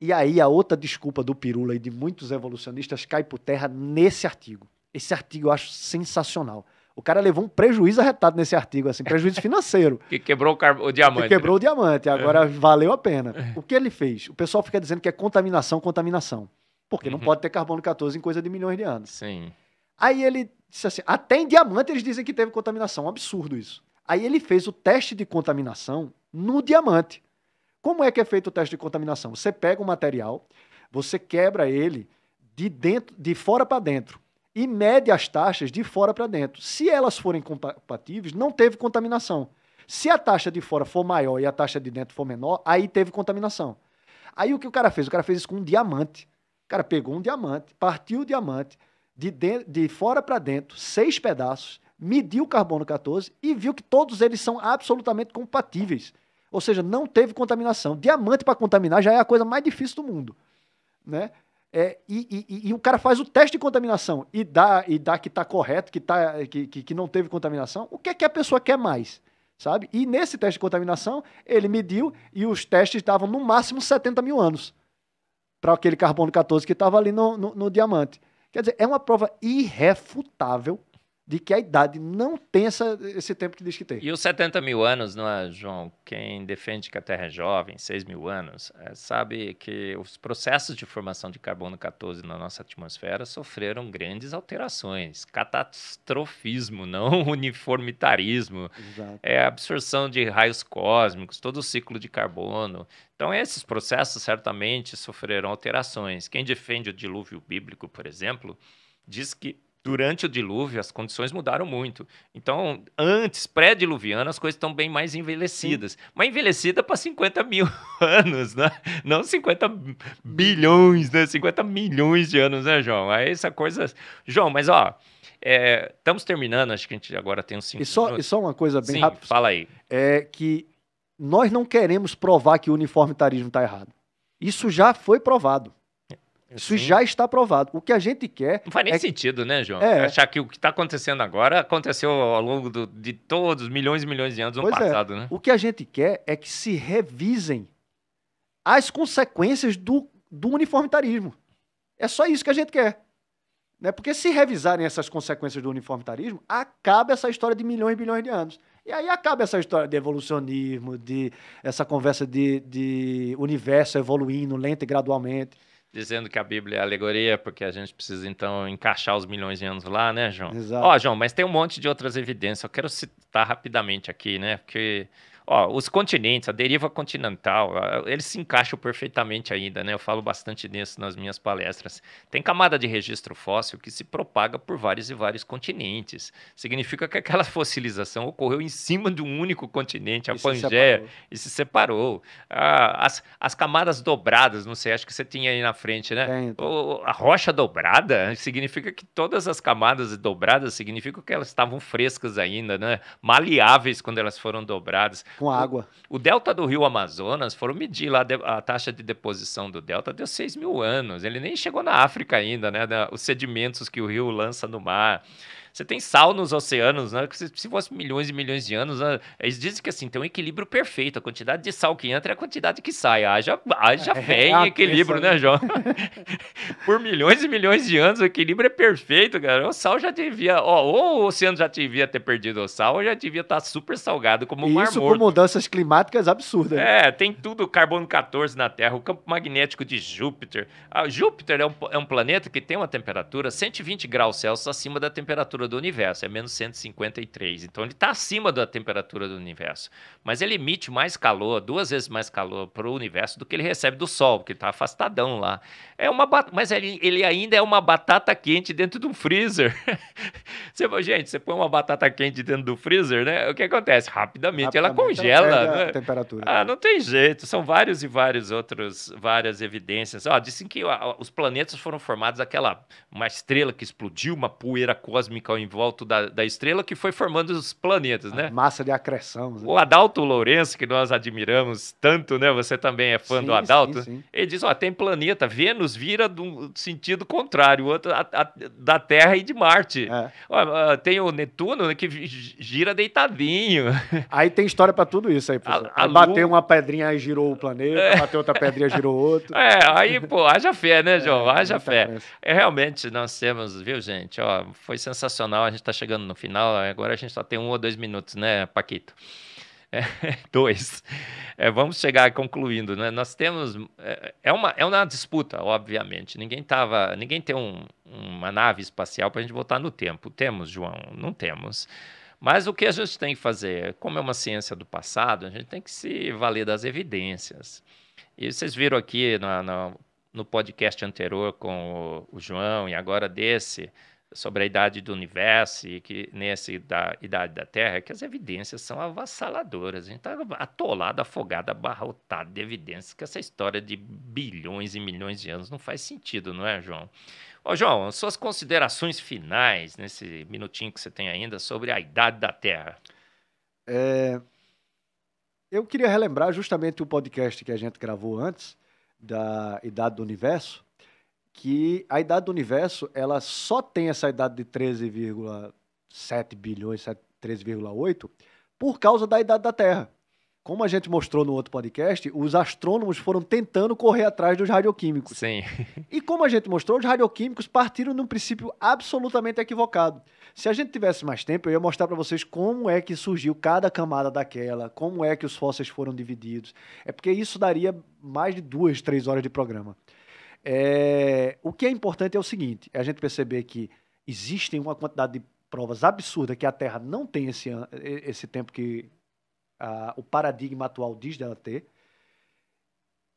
E aí a outra desculpa do Pirula e de muitos evolucionistas cai por terra nesse artigo. Esse artigo eu acho sensacional. O cara levou um prejuízo arretado nesse artigo, assim, prejuízo financeiro. que quebrou o, car... o diamante. Que né? quebrou né? o diamante, agora é. valeu a pena. É. O que ele fez? O pessoal fica dizendo que é contaminação, contaminação. Porque uhum. não pode ter carbono 14 em coisa de milhões de anos. Sim. Aí ele disse assim: até em diamante eles dizem que teve contaminação. Um absurdo isso. Aí ele fez o teste de contaminação no diamante. Como é que é feito o teste de contaminação? Você pega o um material, você quebra ele de, dentro, de fora para dentro e mede as taxas de fora para dentro. Se elas forem compatíveis, não teve contaminação. Se a taxa de fora for maior e a taxa de dentro for menor, aí teve contaminação. Aí o que o cara fez? O cara fez isso com um diamante. O cara pegou um diamante, partiu o diamante, de, de, de fora para dentro, seis pedaços, mediu o carbono 14 e viu que todos eles são absolutamente compatíveis. Ou seja, não teve contaminação. Diamante para contaminar já é a coisa mais difícil do mundo. Né? É, e, e, e, o cara faz o teste de contaminação e dá, e dá que está correto, que, tá, que, que, que, não teve contaminação. O que é que a pessoa quer mais? Sabe? E nesse teste de contaminação, ele mediu e os testes davam no máximo 70 mil anos para aquele carbono 14 que estava ali no, no, no diamante. Quer dizer, é uma prova irrefutável de que a idade não tem essa, esse tempo que diz que tem. E os 70 mil anos, não é, João? Quem defende que a Terra é jovem, 6 mil anos, é, sabe que os processos de formação de carbono 14 na nossa atmosfera sofreram grandes alterações. Catastrofismo, não uniformitarismo. Exato. É absorção de raios cósmicos, todo o ciclo de carbono. Então, esses processos certamente sofreram alterações. Quem defende o dilúvio bíblico, por exemplo, diz que durante o dilúvio as condições mudaram muito. Então, antes, pré-diluviano, as coisas estão bem mais envelhecidas. Sim. Mas envelhecida para 50 mil anos, né? Não 50 bilhões, né? 50 milhões de anos, né, João? Aí essa coisa. João, mas ó. É, estamos terminando, acho que a gente agora tem uns 5 minutos. E só uma coisa bem Sim, rápida. Fala aí. É que nós não queremos provar que o uniformitarismo está errado. Isso já foi provado. Isso Sim. já está provado. O que a gente quer. Não faz nem é... sentido, né, João? É. Achar que o que está acontecendo agora aconteceu ao longo do, de todos milhões e milhões de anos pois no é. passado, é. né? O que a gente quer é que se revisem as consequências do, do uniformitarismo. É só isso que a gente quer. Né? Porque se revisarem essas consequências do uniformitarismo, acaba essa história de milhões e bilhões de anos. E aí acaba essa história de evolucionismo, de essa conversa de, de universo evoluindo lenta e gradualmente dizendo que a Bíblia é alegoria, porque a gente precisa então encaixar os milhões de anos lá, né, João? Exato. Ó, João, mas tem um monte de outras evidências. Eu quero citar rapidamente aqui, né? Porque Ó, os continentes, a deriva continental, eles se encaixam perfeitamente ainda, né? Eu falo bastante disso nas minhas palestras. Tem camada de registro fóssil que se propaga por vários e vários continentes. Significa que aquela fossilização ocorreu em cima de um único continente, a e Pangeia, se e se separou. Ah, as, as camadas dobradas, não sei, acho que você tinha aí na frente, né? o, a rocha dobrada significa que todas as camadas dobradas significam que elas estavam frescas ainda, né? Maleáveis quando elas foram dobradas. Com água. O, o, delta do rio Amazonas, foram medir lá a, a taxa de deposição do delta, deu 6 mil anos. Ele nem chegou na África ainda, né? Os sedimentos que o rio lança no mar. Você tem sal nos oceanos, né? Se fosse milhões e milhões de anos, né? eles dizem que assim, tem um equilíbrio perfeito. A quantidade de sal que entra é a quantidade que sai. Haja, haja é, fé é em equilíbrio, né, João? Por milhões e milhões de anos, o equilíbrio é perfeito, cara. O sal já devia. Ó, ou o oceano já devia ter perdido o sal, ou já devia estar tá super salgado, como o mar Isso morto. com mudanças climáticas absurdas. É, tem tudo carbono 14 na Terra, o campo magnético de Júpiter. Ah, Júpiter é um, é um planeta que tem uma temperatura 120 graus Celsius acima da temperatura temperatura do universo, é menos 153. Então ele está acima da temperatura do universo. Mas ele emite mais calor, duas vezes mais calor para o universo do que ele recebe do Sol, porque está afastadão lá. É uma bat... Mas ele, ele ainda é uma batata quente dentro de um freezer. você, gente, você põe uma batata quente dentro do freezer, né? O que acontece? Rapidamente, Rapidamente ela congela. Ela A né? temperatura. Ah, não tem jeito. São vários e vários outros, várias evidências. Ó, dizem que ó, os planetas foram formados aquela uma estrela que explodiu, uma poeira cósmica em volta da, da estrela que foi formando os planetas, né? massa de acreção. Né? O Adalto Lourenço, que nós admiramos tanto, né? Você também é fã sim, do Adalto. Sim, sim. Ele diz: ó, tem planeta, Vênus vira do sentido contrário, outro a, a, da Terra e de Marte. É. Ó, tem o Netuno né, que gira deitadinho. Aí tem história para tudo isso aí, professor. A, a bateu uma pedrinha e girou o planeta, é. bateu outra pedrinha e girou outro. É, aí, pô, haja fé, né, João? É, haja fé. É, realmente nós temos, viu, gente? Ó, foi sensacional a gente está chegando no final, agora a gente só tem um ou dois minutos, né, Paquito? É, dois. É, vamos chegar concluindo, né? Nós temos é, é uma é uma disputa, obviamente. Ninguém tava, ninguém tem um, uma nave espacial para a gente voltar no tempo. Temos, João? Não temos. Mas o que a gente tem que fazer, como é uma ciência do passado, a gente tem que se valer das evidências. E vocês viram aqui na, na no podcast anterior com o João e agora desse sobre a idade do universo e que nesse da idade da Terra, que as evidências são avassaladoras. A gente está atolado, afogado, abarrotado de evidências, que essa história de bilhões e milhões de anos não faz sentido, não é, João? Ô, João, suas considerações finais, nesse minutinho que você tem ainda, sobre a idade da Terra. É... Eu queria relembrar justamente o podcast que a gente gravou antes, da Idade do Universo, que a idade do universo ela só tem essa idade de 13,7 bilhões, 13,8, por causa da idade da Terra. Como a gente mostrou no outro podcast, os astrônomos foram tentando correr atrás dos radioquímicos. Sim. E como a gente mostrou, os radioquímicos partiram de um princípio absolutamente equivocado. Se a gente tivesse mais tempo, eu ia mostrar para vocês como é que surgiu cada camada daquela, como é que os fósseis foram divididos. É porque isso daria mais de duas, três horas de programa. É, o que é importante é o seguinte: é a gente perceber que existem uma quantidade de provas absurda que a Terra não tem esse, esse tempo que a, o paradigma atual diz dela ter.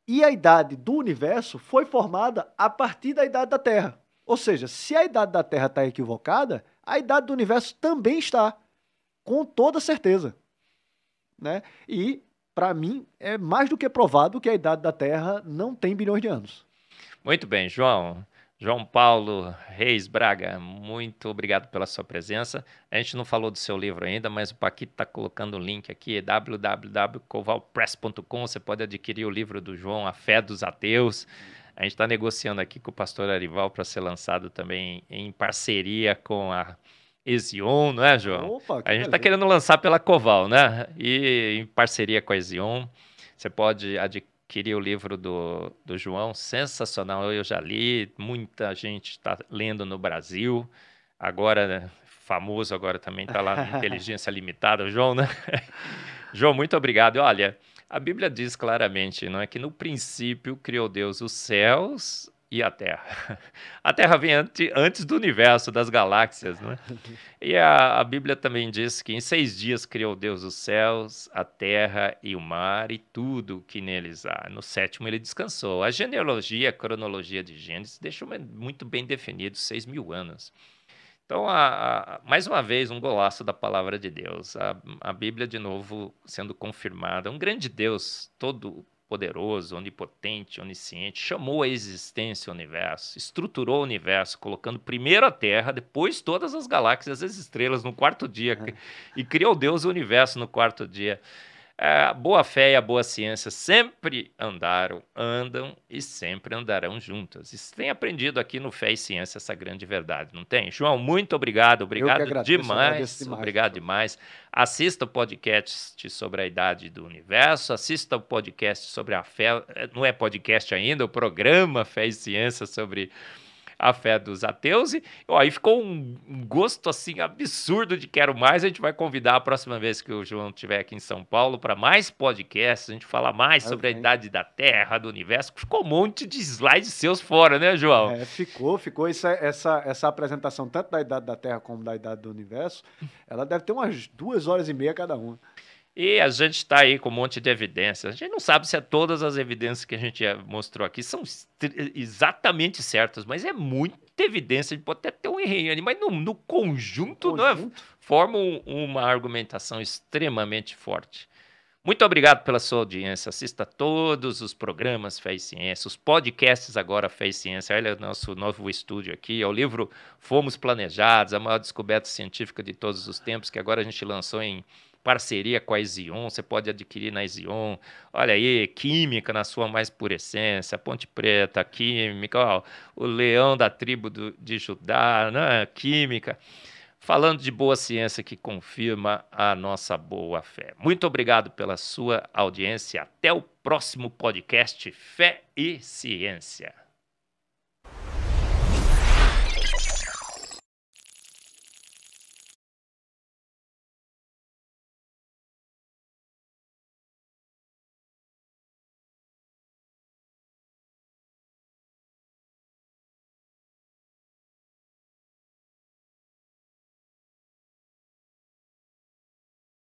E a idade do universo foi formada a partir da idade da Terra. Ou seja, se a idade da Terra está equivocada, a idade do universo também está, com toda certeza. Né? E, para mim, é mais do que provado que a idade da Terra não tem bilhões de anos. Muito bem, João. João Paulo Reis Braga, muito obrigado pela sua presença. A gente não falou do seu livro ainda, mas o Paquito está colocando o link aqui, www.covalpress.com. Você pode adquirir o livro do João, A Fé dos Ateus. A gente está negociando aqui com o pastor Arival para ser lançado também em parceria com a Ezion, não é, João? Opa, que a gente está querendo lançar pela Coval, né? E em parceria com a Ezion, você pode adquirir Queria o livro do, do João, sensacional. Eu já li, muita gente está lendo no Brasil. Agora, né, famoso, agora também está lá na Inteligência Limitada, o João, né? João, muito obrigado. Olha, a Bíblia diz claramente, não é que no princípio criou Deus os céus, e a Terra. A Terra vem antes do universo, das galáxias, né? E a, a Bíblia também diz que em seis dias criou Deus os céus, a terra e o mar e tudo que neles há. No sétimo ele descansou. A genealogia, a cronologia de Gênesis deixou muito bem definido seis mil anos. Então, a, a, mais uma vez, um golaço da palavra de Deus. A, a Bíblia, de novo, sendo confirmada. Um grande Deus, todo poderoso, onipotente, onisciente, chamou a existência o universo, estruturou o universo, colocando primeiro a Terra, depois todas as galáxias, as estrelas no quarto dia, e criou Deus o universo no quarto dia. A é, boa fé e a boa ciência sempre andaram, andam e sempre andarão juntas. Isso tem aprendido aqui no Fé e Ciência essa grande verdade, não tem? João, muito obrigado, obrigado agradeço, demais, demais, obrigado demais. Assista o podcast sobre a idade do universo, assista o podcast sobre a fé, é, não é podcast ainda, é o programa Fé e Ciência sobre a fé dos ateus. E ó, aí ficou um gosto assim absurdo de quero mais. A gente vai convidar a próxima vez que o João estiver aqui em São Paulo para mais podcasts, a gente falar mais okay. sobre a idade da Terra, do universo. Ficou um monte de slides seus fora, né, João? É, ficou, ficou. Essa, é, essa, essa apresentação, tanto da idade da Terra como da idade do universo, ela deve ter umas duas horas e meia cada uma. E a gente está aí com um monte de evidências. A gente não sabe se é todas as evidências que a gente eh, mostrou aqui são exatamente certas, mas é muita evidência. A gente pode até ter um errinho ali, mas no, no conjunto, no é? conjunto. É? forma um, uma argumentação extremamente forte. Muito obrigado pela sua audiência. Assista todos os programas Fé e Ciência, os podcasts agora Fé e Ciência. Olha o nosso novo estúdio aqui. É o livro Fomos Planejados, a maior descoberta científica de todos os tempos, que agora a gente lançou em parceria com a Ezion, você pode adquirir na Ezion. Olha aí, química na sua mais pura essência, Ponte Preta, química, ó, o leão da tribo do, de Judá, né? química. Falando de boa ciência que confirma a nossa boa fé. Muito obrigado pela sua audiência. Até o próximo podcast Fé e Ciência.